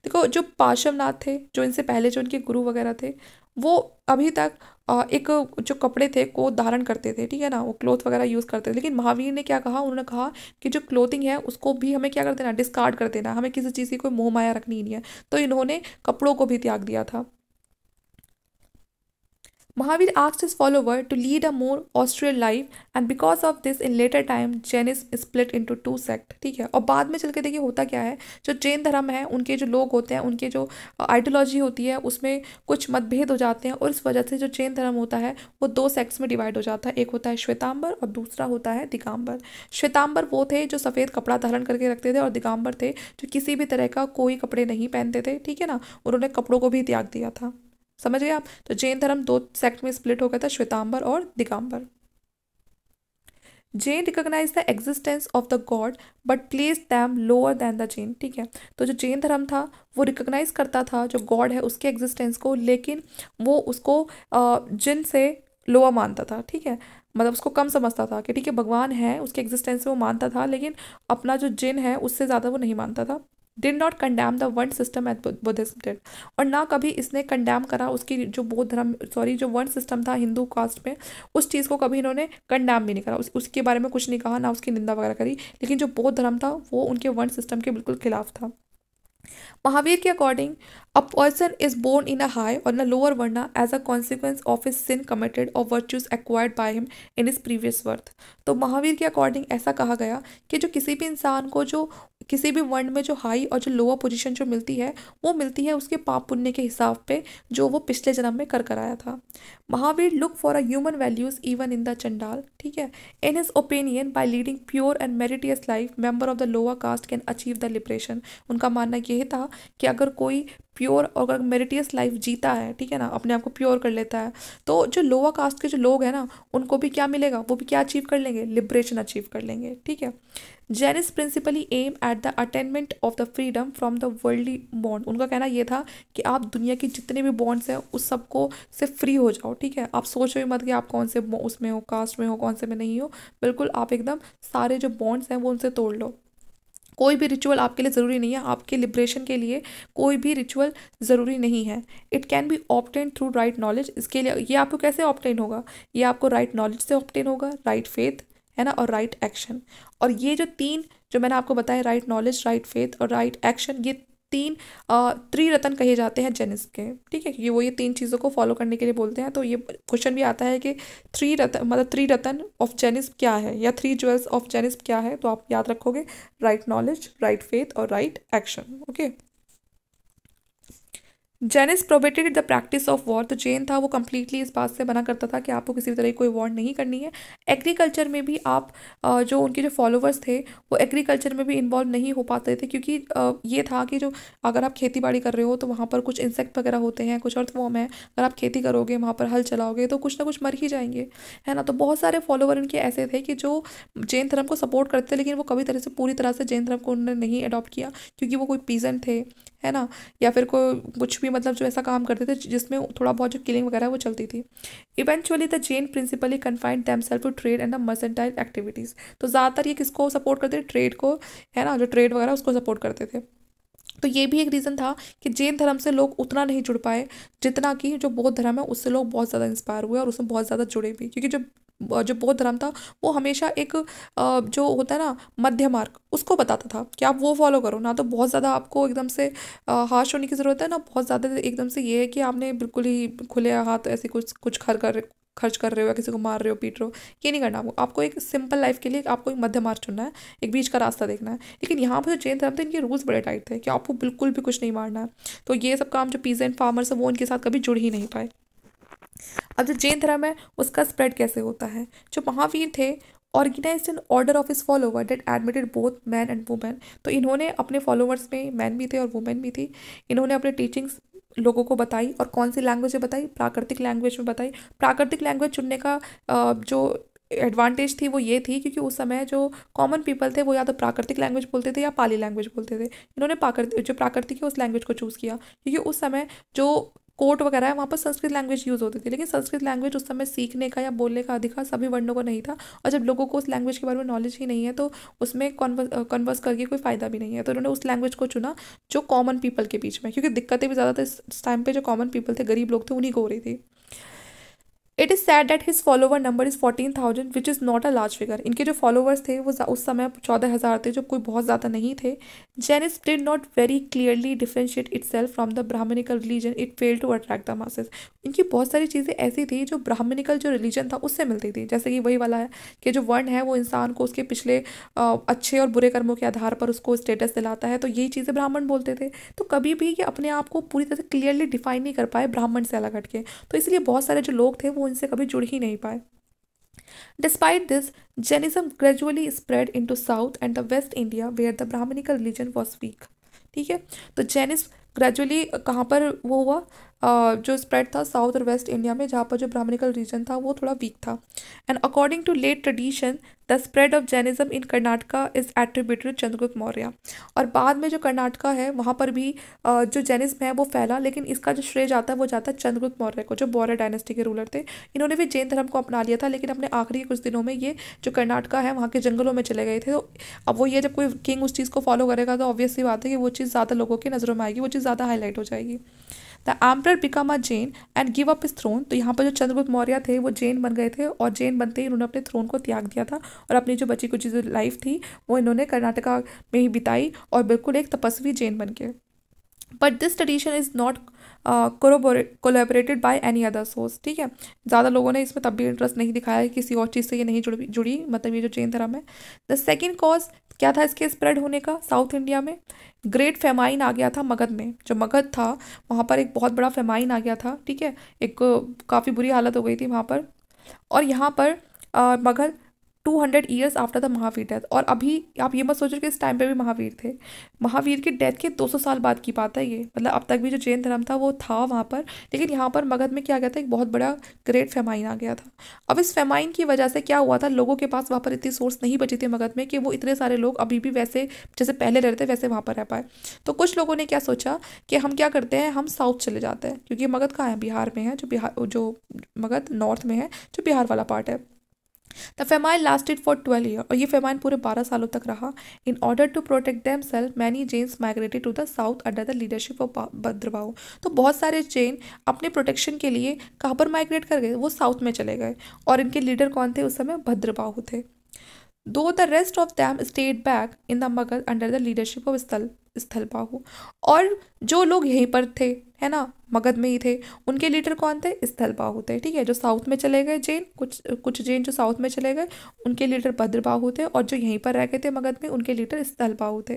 देखो जो पार्श्वनाथ थे जो इनसे पहले जो इनके गुरु वगैरह थे वो अभी तक एक जो कपड़े थे को धारण करते थे ठीक है ना वो क्लोथ वगैरह यूज़ करते थे लेकिन महावीर ने क्या कहा उन्होंने कहा कि जो क्लोथिंग है उसको भी हमें क्या कर देना डिस्कार्ड कर देना हमें किसी चीज़ की कोई मोह माया रखनी ही नहीं है तो इन्होंने कपड़ों को भी त्याग दिया था Mahavir asked his follower to lead a more austere life and because of this in later time Jainism split into two sect ठीक है और बाद में चल के देखिए होता क्या है जो जैन धर्म है उनके जो लोग होते हैं उनके जो आइडियोलॉजी होती है उसमें कुछ मतभेद हो जाते हैं और इस वजह से जो जैन धर्म होता है वो दो सेक्ट्स में डिवाइड हो जाता है एक होता है श्वेतांबर और दूसरा होता है दिगाम्बर श्वेतांबर वो थे जो सफ़ेद कपड़ा धारण करके रखते थे और दिगाम्बर थे जो किसी भी तरह का कोई कपड़े नहीं पहनते थे ठीक है ना उन्होंने कपड़ों को भी त्याग दिया था समझ गए आप तो जैन धर्म दो सेक्ट में स्प्लिट हो गया था श्वेतांबर और Digambar Jain recognise the existence of the god but place them lower than the Jain ठीक है तो जो जैन धर्म था वो रिकोगनाइज करता था जो गॉड है उसके एग्जिस्टेंस को लेकिन वो उसको जिन से लोअर मानता था ठीक है मतलब उसको कम समझता था कि ठीक है भगवान है उसके एग्जिस्टेंस में वो मानता था लेकिन अपना जो जिन है उससे ज़्यादा वो नहीं मानता था did not condemn the one system at Buddhist did और ना कभी इसने कंडेम करा उसकी जो बौद्ध धर्म सॉरी जो वर्ल्ड सिस्टम था हिंदू कास्ट में उस चीज़ को कभी इन्होंने कंडेम भी नहीं करा उस, उसके बारे में कुछ नहीं कहा ना उसकी निंदा वगैरह करी लेकिन जो बौद्ध धर्म था वो उनके वर्ल्ड सिस्टम के बिल्कुल खिलाफ था महावीर के according a person is born in a high और a lower varna as a consequence of his sin committed और virtues acquired by him in his previous worth तो महावीर के अकॉर्डिंग ऐसा कहा गया कि जो किसी भी इंसान को जो किसी भी वर्ण में जो हाई और जो लोअर पोजीशन जो मिलती है वो मिलती है उसके पाप पुण्य के हिसाब पे जो वो पिछले जन्म में कर कर आया था Mahavir look for a human values even in the Chandala ठीक है in his opinion by leading pure and meritorious life member of the lower caste can achieve the liberation उनका मानना ये ये था कि अगर कोई प्योर और अगर मेरिटियस लाइफ जीता है ठीक है ना अपने आप को प्योर कर लेता है तो जो लोअर कास्ट के जो लोग हैं ना उनको भी क्या मिलेगा वो भी क्या अचीव कर लेंगे लिब्रेशन अचीव कर लेंगे ठीक है Jainism principally aim at the attainment of the freedom from the worldly bond उनका कहना ये था कि आप दुनिया के जितने भी बॉन्ड्स हैं उस सबको से फ्री हो जाओ ठीक है आप सोचो ही मत कि आप कौन से उसमें हो कास्ट में हो कौन से में नहीं हो बिल्कुल आप एकदम सारे जो बॉन्ड्स हैं वो उनसे तोड़ लो कोई भी रिचुअल आपके लिए ज़रूरी नहीं है आपके लिब्रेशन के लिए कोई भी रिचुअल ज़रूरी नहीं है it can be obtain through right knowledge इसके लिए ये आपको कैसे ऑप्टेन होगा ये आपको राइट right नॉलेज से ऑप्टेन होगा राइट फेथ है ना और राइट right एक्शन और ये जो तीन जो मैंने आपको बताया राइट नॉलेज राइट फेथ और राइट right एक्शन ये तीन त्रिरत्न कहे जाते हैं जेनिस के ठीक है क्योंकि वो ये तीन चीज़ों को फॉलो करने के लिए बोलते हैं तो ये क्वेश्चन भी आता है कि थ्री रतन मतलब थ्री रतन ऑफ जेनिस क्या है या थ्री ज्वेल्स ऑफ जेनिस क्या है तो आप याद रखोगे राइट नॉलेज राइट फेथ और right action okay Jainism prohibited the practice of war तो जेन था वो कम्प्लीटली इस बात से मना करता था कि आपको किसी भी तरह की कोई वॉर नहीं करनी है एग्रीकल्चर में भी आप जो उनके जो फॉलोवर्स थे वो एग्रीकल्चर में भी इन्वॉल्व नहीं हो पाते थे क्योंकि ये था कि जो अगर आप खेती बाड़ी कर रहे हो तो वहाँ पर कुछ इंसेक्ट वगैरह होते हैं कुछ अर्थवॉम है अगर आप खेती करोगे वहाँ पर हल चलाओगे तो कुछ ना कुछ मर ही जाएंगे है ना तो बहुत सारे फॉलोवर उनके ऐसे थे कि जो जैन धर्म को सपोर्ट करते थे लेकिन वो कभी तरह से पूरी तरह से जैन धर्म को उन्होंने नहीं अडॉप्ट किया क्योंकि वो कोई पीजन थे है ना या फिर कोई कुछ भी मतलब जो ऐसा काम करते थे जिसमें थोड़ा बहुत जो किलिंग वगैरह वो चलती थी eventually the Jain principally confined themselves to trade and the mercantile activities तो ज़्यादातर ये किसको सपोर्ट करते थे ट्रेड को है ना जो ट्रेड वगैरह उसको सपोर्ट करते थे तो ये भी एक रीज़न था कि जैन धर्म से लोग उतना नहीं जुड़ पाए जितना कि जो बौद्ध धर्म है उससे लोग बहुत ज़्यादा इंस्पायर हुए और उसमें बहुत ज़्यादा जुड़े भी क्योंकि जो जो बौद्ध धर्म था वो हमेशा एक जो होता है ना मध्य मार्ग उसको बताता था कि आप वो फॉलो करो ना तो बहुत ज़्यादा आपको एकदम से हार्श होने की ज़रूरत है ना बहुत ज़्यादा एकदम से ये है कि आपने बिल्कुल ही खुले हाथ ऐसे कुछ कुछ खर कर खर्च कर रहे हो या किसी को मार रहे हो पीट रहे हो ये नहीं करना आपको आपको एक सिंपल लाइफ के लिए आपको एक मध्य मार्ग चुनना है एक बीच का रास्ता देखना है लेकिन यहाँ पर जो जैन धर्म थे इनके रूल्स बड़े टाइट थे कि आपको बिल्कुल भी कुछ नहीं मारना है तो ये सब काम जो पीजेंट फार्मर्स है वो उनके साथ कभी जुड़ ही नहीं पाए अब जो जैन धर्म है उसका स्प्रेड कैसे होता है जो महावीर थे organise in order of his follower that admitted both man and women तो इन्होंने अपने फॉलोवर्स में मैन भी थे और वुमेन भी थी इन्होंने अपने टीचिंग्स लोगों को बताई और कौन सी लैंग्वेज में बताई प्राकृतिक लैंग्वेज में बताई प्राकृतिक लैंग्वेज चुनने का जो एडवांटेज थी वो ये थी क्योंकि उस समय जो कॉमन पीपल थे वो या तो प्राकृतिक लैंग्वेज बोलते थे या पाली लैंग्वेज बोलते थे इन्होंने प्राकृतिक जो प्राकृतिक है उस लैंग्वेज को चूज़ किया क्योंकि उस समय जो कोर्ट वगैरह है वहाँ पर संस्कृत लैंग्वेज यूज़ होती थी लेकिन संस्कृत लैंग्वेज उस समय सीखने का या बोलने का अधिकार सभी वर्णों को नहीं था और जब लोगों को उस लैंग्वेज के बारे में नॉलेज ही नहीं है तो उसमें कन्वर्स करके कोई फ़ायदा भी नहीं है तो उन्होंने उस लैंग्वेज को चुना जो कॉमन पीपल के बीच में क्योंकि दिक्कतें भी ज़्यादा थे इस टाइम पर जो कॉमन पीपल थे गरीब लोग थे उन्हीं को हो रही थी it is said that his follower number is fourteen thousand which is not a large figure इनके जो फॉलोवर्स थे वो उस समय चौदह हज़ार थे जो कोई बहुत ज़्यादा नहीं थे Jainism did not very clearly differentiate itself from the brahmanical religion it fail to attract the masses इनकी बहुत सारी चीज़ें ऐसी थी जो ब्राह्मणिकल जो रिलीजन था उससे मिलती थी जैसे कि वही वाला है कि जो वर्ण है वो इंसान को उसके पिछले अच्छे और बुरे कर्मों के आधार पर उसको स्टेटस दिलाता है तो यही चीज़ें ब्राह्मण बोलते थे तो कभी भी ये अपने आप को पूरी तरह से क्लियरली डिफाइन नहीं कर पाए ब्राह्मण से अलग हटके तो इसलिए बहुत सारे जो लोग थे वो उनसे कभी जुड़ ही नहीं पाए despite this Jainism gradually spread into south and the west India where the brahmanical religion was weak ठीक है तो जेनिस्म ग्रेजुअली कहाँ पर वो हुआ uh, जो स्प्रेड था साउथ और वेस्ट इंडिया में जहाँ पर जो ब्राह्मणिकल रीजन था वो थोड़ा वीक था and according to late tradition the spread of Jainism in Karnataka is attributed Chandragupta Maurya और बाद में जो कर्नाटका है वहाँ पर भी uh, जो जैनिज्म है वो फैला लेकिन इसका जो श्रेय जाता है वो जाता है चंद्रगुप्त मौर्य को जो बौरा डायनेस्टी के रूलर थे इन्होंने भी जैन धर्म को अपना लिया था लेकिन अपने आखिरी कुछ दिनों में ये जो कर्नाटका है वहाँ के जंगलों में चले गए थे तो अब वो ये जब कोई किंग उस चीज़ को फॉलो करेगा तो ऑब्वियसली बात है कि वो चीज़ ज़्यादा लोगों की नज़रों में आएगी वो चीज़ ज़्यादा हाईलाइट हो जाएगी the emperor become a Jain and give up his throne तो यहाँ पर जो चंद्रगुप्त मौर्य थे वो जेन बन गए थे और जेन बनते ही इन्होंने अपने थ्रोन को त्याग दिया था और अपनी जो बची कुछ जो लाइफ थी वो इन्होंने कर्नाटका में ही बिताई और बिल्कुल एक तपस्वी जेन बन गए but this tradition is not corroborated by any other source ठीक है ज़्यादा लोगों ने इसमें तब भी इंटरेस्ट नहीं दिखाया किसी और चीज़ से ये नहीं जुड़ी जुड़ी मतलब ये जो जैन धर्म है द सेकेंड कॉज क्या था इसके स्प्रेड होने का साउथ इंडिया में ग्रेट फेमाइन आ गया था मगध में जो मगध था वहाँ पर एक बहुत बड़ा फेमाइन आ गया था ठीक है एक काफ़ी बुरी हालत हो गई थी वहाँ पर और यहाँ पर Magadha two hundred years after the Mahavira death और अभी आप ये मत सोचो कि इस टाइम पे भी महावीर थे महावीर की डेथ के दो सौ साल बाद की बात है ये मतलब अब तक भी जो जैन धर्म था वो था वहाँ पर लेकिन यहाँ पर मगध में क्या गया था एक बहुत बड़ा ग्रेट फेमाइन आ गया था अब इस फेमाइन की वजह से क्या हुआ था लोगों के पास वहाँ पर इतनी सोर्स नहीं बची थी मगध में कि वो इतने सारे लोग अभी भी वैसे जैसे पहले रह रहे थे वैसे वहाँ पर रह पाए तो कुछ लोगों ने क्या सोचा कि हम क्या करते हैं हम साउथ चले जाते हैं क्योंकि मगध कहाँ है बिहार में है जो बिहार जो मगध नॉर्थ में है जो बिहार वाला पार्ट है the famine lasted for twelve year और ये फेमाइन पूरे बारह सालों तक रहा in order to protect themselves many Jains migrated to the south under the leadership of Bhadrabahu तो बहुत सारे जेन अपने प्रोटेक्शन के लिए कहाँ पर माइग्रेट कर गए वो साउथ में चले गए और इनके लीडर कौन थे उस समय भद्रबाहू थे though the rest of them stayed back in the Magadha under the leadership of स्थल स्थल बाहु और जो लोग यहीं पर थे है ना मगध में ही थे उनके लीडर कौन थे स्थल बाहु थे ठीक है जो साउथ में चले गए जैन कुछ कुछ जैन जो साउथ में चले गए उनके लीडर भद्रबाहु थे और जो यहीं पर रह गए थे मगध में उनके लीडर स्थल बाहु थे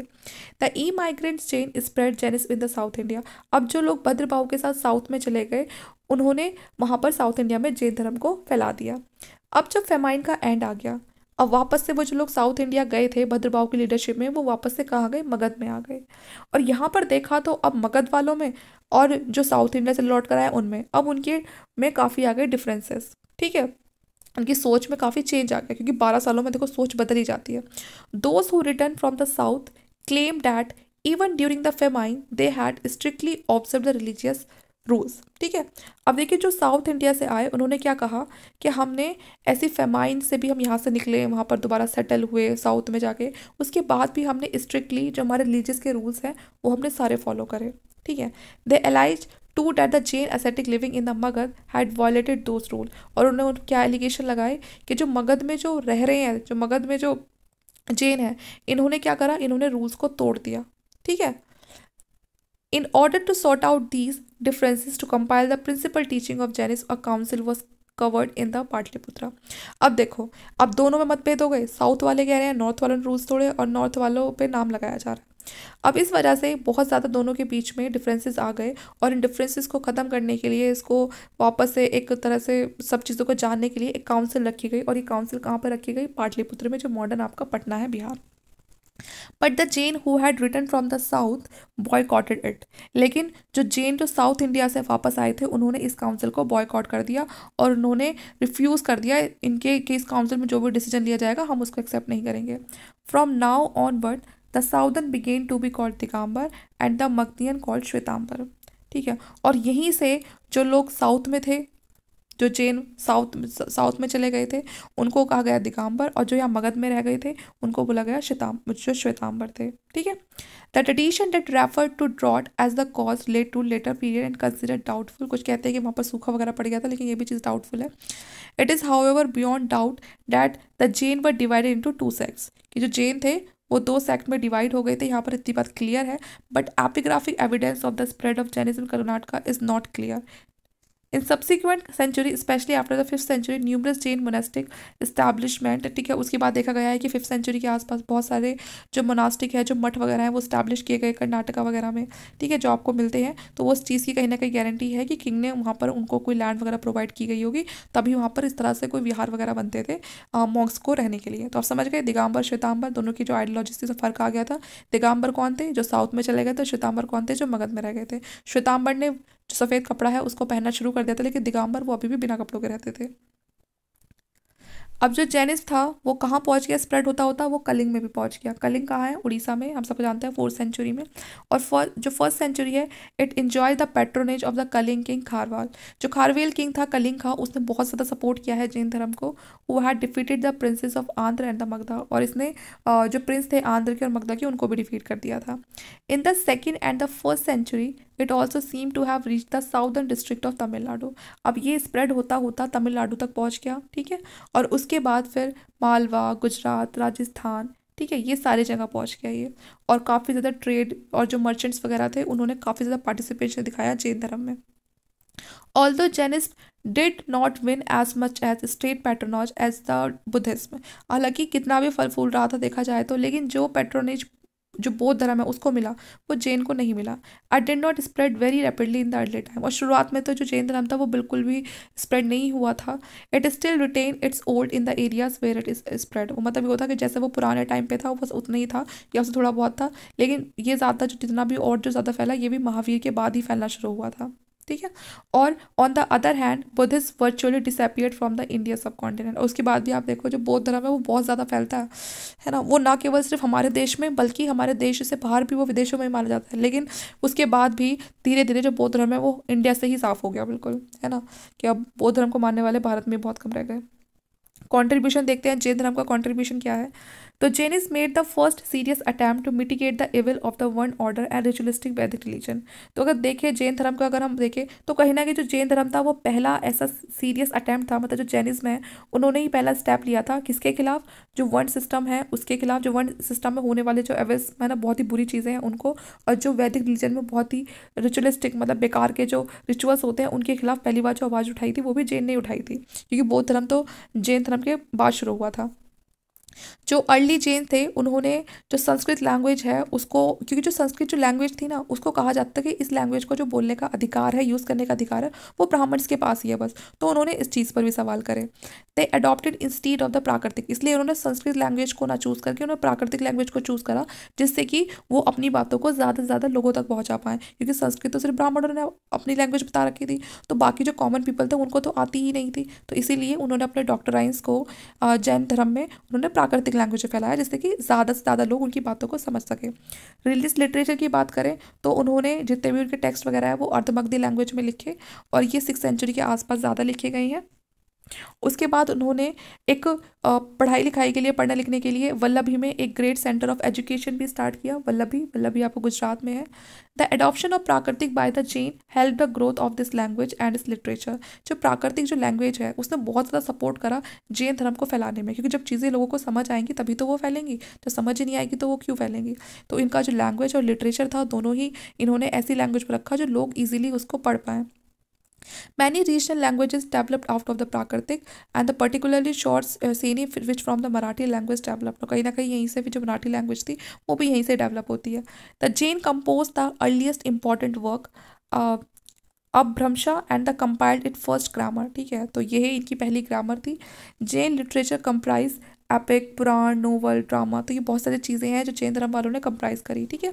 the emigrant Jain spread Jainism in the south India अब जो लोग भद्रबाहु के साथ साउथ में चले गए उन्होंने वहाँ पर साउथ इंडिया में जैन धर्म को फैला दिया अब जब फेमाइन का एंड आ गया अब वापस से वो जो लोग साउथ इंडिया गए थे भद्रभाव की लीडरशिप में वो वापस से कहाँ गए मगध में आ गए और यहाँ पर देखा तो अब मगध वालों में और जो साउथ इंडिया से लौट कर आए उनमें अब उनके में काफ़ी आ गए डिफरेंसेस ठीक है उनकी सोच में काफ़ी चेंज आ गया क्योंकि बारह सालों में देखो सोच बदल ही जाती है those who return from the south claim that even during the famine they had strictly observed the religious rules ठीक है अब देखिए जो साउथ इंडिया से आए उन्होंने क्या कहा कि हमने ऐसी फेमाइन से भी हम यहाँ से निकले वहाँ पर दोबारा सेटल हुए साउथ में जाके उसके बाद भी हमने स्ट्रिक्टली जो हमारे रिलीजियस के रूल्स हैं वो हमने सारे फॉलो करे ठीक है they allege to that the Jain ascetic living in the Magadha had violated those rule और उन्होंने क्या एलिगेशन लगाए कि जो मगध में जो रह रहे हैं जो मगध में जो जेन है इन्होंने क्या करा इन्होंने रूल्स को तोड़ दिया ठीक है in order to sort out these differences to compile the principal teaching of Janus a council was covered in the Pataliputra अब देखो अब दोनों में मतभेद हो गए साउथ वाले कह रहे हैं नॉर्थ वालों ने रूल्स तोड़े और नॉर्थ वालों पे नाम लगाया जा रहा है अब इस वजह से बहुत ज़्यादा दोनों के बीच में डिफरेंसेस आ गए और इन डिफरेंसेस को ख़त्म करने के लिए इसको वापस से एक तरह से सब चीज़ों को जानने के लिए एक काउंसिल रखी गई और ये काउंसिल कहाँ पर रखी गई पाटलिपुत्र में जो मॉडर्न आपका पटना है Bihar but the Jain who had return from the south boycotted it लेकिन जो जेन जो साउथ इंडिया से वापस आए थे उन्होंने इस काउंसिल को बॉयकॉट कर दिया और उन्होंने रिफ्यूज़ कर दिया इनके कि इस काउंसिल में जो भी डिसीजन लिया जाएगा हम उसको एक्सेप्ट नहीं करेंगे from now onward the southern began to be called Digambara and the Magadhan called Shvetambara ठीक है और यहीं से जो लोग साउथ में थे जो चेन साउथ साउथ में चले गए थे उनको कहा गया दिगाम्बर और जो यहाँ मगध में रह गए थे उनको बोला गया श्वेताम जो श्वेतांबर थे ठीक है the tradition that refer to drought as the cause late to later period and consider doubtful कुछ कहते हैं कि वहाँ पर सूखा वगैरह पड़ गया था लेकिन ये भी चीज़ डाउटफुल है it is however beyond doubt that the Jain were divided into two sects कि जो जेन थे वो दो सेक्ट में डिवाइड हो गए थे यहाँ पर इतनी बात क्लियर है but epigraphic evidence of the spread of Jainism Karnataka is not clear in subsequent century especially after the fifth century numerous Jain monastic establishment ठीक है उसके बाद देखा गया है कि फिफ्थ सेंचुरी के आसपास बहुत सारे जो मोनास्टिक है जो मठ वगैरह हैं वो स्टैब्लिश किए गए कर्नाटका वगैरह में ठीक है जो आपको मिलते हैं तो उस चीज़ की कहीं ना कहीं गारंटी है कि किंग ने वहाँ पर उनको कोई लैंड वगैरह प्रोवाइड की गई होगी तभी वहाँ पर इस तरह से कोई विहार वगैरह बनते थे मॉक्स को रहने के लिए तो आप समझ गए दिगाम्बर श्वेताम्बर दोनों की जो आइडियोलॉजी थी फर्क आ गया था दिगाम्बर कौन थे जो साउथ में चले गए थे श्वेताम्बर कौन थे जो मगध में रह गए थे श्वेताम्बर ने जो सफ़ेद कपड़ा है उसको पहनना शुरू कर दिया था लेकिन दिगंबर वो अभी भी बिना कपड़ों के रहते थे अब जो जेनिस था वो कहाँ पहुँच गया स्प्रेड होता होता वो कलिंग में भी पहुँच गया कलिंग कहाँ है उड़ीसा में हम सबको जानते हैं फोर्थ सेंचुरी में और फर, जो फर्स्ट सेंचुरी है it enjoy the patronage of the Kalinga king Kharavela जो खारवेल किंग था कलिंग का उसने बहुत ज़्यादा सपोर्ट किया है जैन धर्म को वो had defeated the princes of Andhra and the Magadha और इसने जो प्रिंस थे आंध्र के और मगधा के उनको भी डिफीट कर दिया था in the second and the first century it also seem to have reach the southern district of Tamil Nadu अब ये स्प्रेड होता होता तमिलनाडु तक पहुँच गया ठीक है और उसके उसके बाद फिर मालवा गुजरात राजस्थान ठीक है ये सारी जगह पहुंच गया ये और काफ़ी ज़्यादा ट्रेड और जो मर्चेंट्स वगैरह थे उन्होंने काफ़ी ज़्यादा पार्टिसिपेशन दिखाया जैन धर्म में although Jainism did not win as much as state patronage as the Buddhism हालांकि कितना भी फल फूल रहा था देखा जाए तो लेकिन जो पेट्रोनेज जो बौद्ध धर्म है उसको मिला वो जैन को नहीं मिला आई डेंट not spread very rapidly in the early time और शुरुआत में तो जो जैन धर्म था वो बिल्कुल भी स्प्रेड नहीं हुआ था it still retain its old in the areas where it is spread वो मतलब ये होता कि जैसे वो पुराने टाइम पे था वो बस उतना ही था या उससे थोड़ा बहुत था लेकिन ये ज़्यादा जो जितना भी और जो ज़्यादा फैला ये भी महावीर के बाद ही फैलना शुरू हुआ था ठीक है और on the other hand Buddhist virtually disappear from the India subcontinent उसके बाद भी आप देखो जो बौद्ध धर्म है वो बहुत ज़्यादा फैलता है है ना वो ना केवल सिर्फ हमारे देश में बल्कि हमारे देश से बाहर भी वो विदेशों में माना जाता है लेकिन उसके बाद भी धीरे धीरे जो बौद्ध धर्म है वो इंडिया से ही साफ़ हो गया बिल्कुल है ना कि अब बौद्ध धर्म को मानने वाले भारत में बहुत कम रह गए कॉन्ट्रीब्यूशन देखते हैं जैन धर्म का कॉन्ट्रीब्यूशन क्या है तो Jainism made the first serious attempt to mitigate the evil of the varna order and ritualistic Vedic religion तो अगर देखें जैन धर्म का अगर हम देखें तो कहीं ना कहीं जो जैन धर्म था वो पहला ऐसा सीरियस अटैम्प्ट था मतलब जो जैनिज्म है उन्होंने ही पहला स्टेप लिया था किसके खिलाफ जो वर्ण सिस्टम है उसके खिलाफ जो वर्ण सिस्टम में होने वाले जो एविल्स है ना बहुत ही बुरी चीज़ें हैं उनको और जो वैदिक रिलीजन में बहुत ही रिचुअलिस्टिक मतलब बेकार के जो रिचुअल्स होते हैं उनके खिलाफ पहली बार जो आवाज़ उठाई थी वो भी जैन ने उठाई थी क्योंकि बौद्ध धर्म तो जैन धर्म के बाद शुरू हुआ था जो अर्ली जैन थे उन्होंने जो संस्कृत लैंग्वेज है उसको क्योंकि जो संस्कृत जो लैंग्वेज थी ना उसको कहा जाता था कि इस लैंग्वेज को जो बोलने का अधिकार है यूज़ करने का अधिकार है वो ब्राह्मण्स के पास ही है बस तो उन्होंने इस चीज़ पर भी सवाल करे they adopted instead of the प्राकृतिक इसलिए उन्होंने संस्कृत लैंग्वेज को ना चूज़ करके उन्होंने प्राकृतिक लैंग्वेज को चूज़ करा जिससे कि वो अपनी बातों को ज़्यादा से ज़्यादा लोगों तक पहुँचा पाएँ क्योंकि संस्कृत तो सिर्फ ब्राह्मणों ने अपनी लैंग्वेज बता रखी थी तो बाकी जो कॉमन पीपल थे उनको तो आती ही नहीं थी तो इसीलिए उन्होंने अपने डॉक्टराइंस को जैन धर्म में उन्होंने प्राकृतिक लैंग्वेज में फैलाया जिससे कि ज़्यादा से ज़्यादा लोग उनकी बातों को समझ सकें रिलीजियस लिटरेचर की बात करें तो उन्होंने जितने भी उनके टेक्स्ट वगैरह है वो अर्धमग्दी लैंग्वेज में लिखे और ये सिक्स सेंचुरी के आसपास ज़्यादा लिखे गए हैं उसके बाद उन्होंने एक पढ़ाई लिखाई के लिए पढ़ने लिखने के लिए वल्लभी में एक ग्रेट सेंटर ऑफ एजुकेशन भी स्टार्ट किया वल्लभी वल्लभी आपको गुजरात में है द एडॉप्शन ऑफ प्राकृतिक by the Jain help the growth of this language and its literature जो प्राकृतिक जो लैंग्वेज है उसने बहुत ज़्यादा सपोर्ट करा जैन धर्म को फैलाने में क्योंकि जब चीज़ें लोगों को समझ आएंगी तभी तो वो फैलेंगी तो समझ ही नहीं आएगी तो वो क्यों फैलेंगी तो इनका जो लैंग्वेज और लिटरेचर था दोनों ही इन्होंने ऐसी लैंग्वेज पर रखा जो लोग ईजिली उसको पढ़ पाएँ Many regional languages developed out of the Prakritic and the particularly short uh, Seni which from the Marathi language developed. तो कहीं ना कहीं यहीं से भी जो मराठी लैंग्वेज थी वो भी यहीं से डेवलप होती है the Jain compose the earliest important work Apabhramsha and the compiled it first grammar ठीक है तो यह इनकी पहली ग्रामर थी Jain literature comprise epic Purana novel drama तो ये बहुत सारी चीज़ें हैं जो जैन धर्म वालों ने कंप्राइज करी ठीक है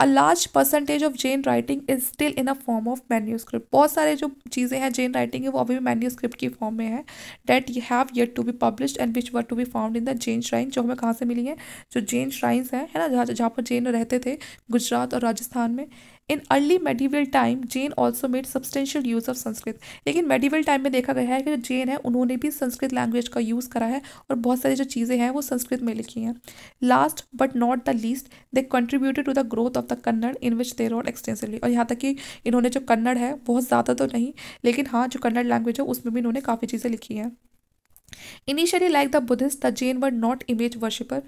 a large percentage of Jain writing is still in a form of manuscript बहुत सारे जो चीज़ें हैं जेन राइटिंग है वो अभी भी मैन्यूस्क्रिप्ट की फॉर्म में है that you have yet to be publish and which were to be found in the Jain shrine जो हमें कहाँ से मिली है जो जेन श्राइन्स हैं है ना जहाँ जहाँ पर जेन रहते थे गुजरात और राजस्थान में in early medieval time Jain also made substantial use of Sanskrit लेकिन मेडिवल टाइम में देखा गया है कि जो जेन है उन्होंने भी संस्कृत लैंग्वेज का यूज़ करा है और बहुत सारी जो चीज़ें हैं वो संस्कृत में लिखी हैं last but not the least they contributed to the growth of the Kannada in which they wrote extensively और यहाँ तक कि इन्होंने जो कन्नड़ है बहुत ज़्यादा तो नहीं लेकिन हाँ जो कन्नड़ लैंग्वेज है उसमें भी इन्होंने काफ़ी चीज़ें लिखी हैं initially like the Buddhist the Jain Jain not image worshipper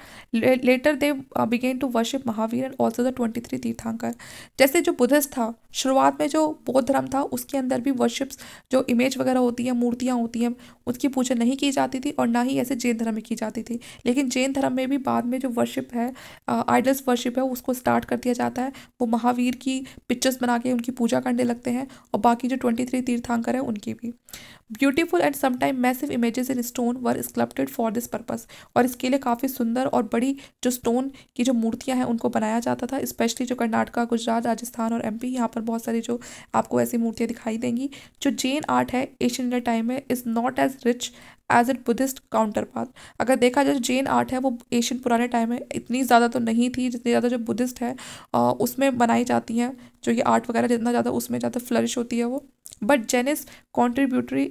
later they began to worship Mahavira and also the twenty three tirthankara जैसे जो बुद्धिस्ट था शुरुआत में जो बौद्ध धर्म था उसके अंदर भी वर्शिप्स जो इमेज वगैरह होती है मूर्तियाँ होती हैं उसकी पूजा नहीं की जाती थी और ना ही ऐसे जैन धर्म में की जाती थी लेकिन जैन धर्म में भी बाद में जो वर्शिप है आइडल्स uh, वर्शिप है उसको स्टार्ट कर दिया जाता है वो महावीर की पिक्चर्स बना के उनकी पूजा करने लगते हैं और बाकी जो ट्वेंटी थ्री तीर्थांकर हैं उनकी भी beautiful and sometime massive images in stone stone were sculpted for this purpose और इसके लिए काफ़ी सुंदर और बड़ी जो स्टोन की जो मूर्तियाँ हैं उनको बनाया जाता था स्पेशली जो कर्नाटका गुजरात राजस्थान और एम पी यहाँ पर बहुत सारी जो आपको ऐसी मूर्तियाँ दिखाई देंगी जो जैन आर्ट है एशियन इंडिया टाइम में is not as rich as it Buddhist counterpart अगर देखा जाए जैन आर्ट है वो एशियन पुराने टाइम में इतनी ज़्यादा तो नहीं थी जितनी ज़्यादा जो बुद्धिस्ट है उसमें बनाई जाती हैं जो ये आर्ट वगैरह जितना ज़्यादा उसमें ज़्यादा फ्लरिश होती है वो but Janice contributory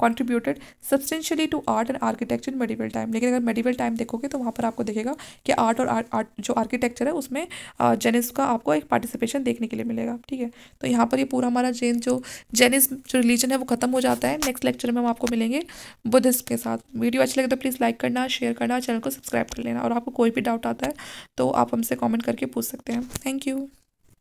contributed substantially to art and architecture medieval time लेकिन अगर मेडिवल टाइम देखोगे तो वहाँ पर आपको देखेगा कि आर्ट और आर्ट जो आर्किटेक्चर है उसमें जेनिस uh, का आपको एक पार्टिसिपेशन देखने के लिए मिलेगा ठीक है तो यहाँ पर ये पूरा हमारा जेन जो जेनिस जो रिलीजन है वो खत्म हो जाता है नेक्स्ट लेक्चर में हम आपको मिलेंगे बुद्धिस्ट के साथ वीडियो अच्छी लगे तो प्लीज़ लाइक करना शेयर करना चैनल को सब्सक्राइब कर लेना और आपको कोई भी डाउट आता है तो आप हमसे कॉमेंट करके पूछ सकते हैं थैंक यू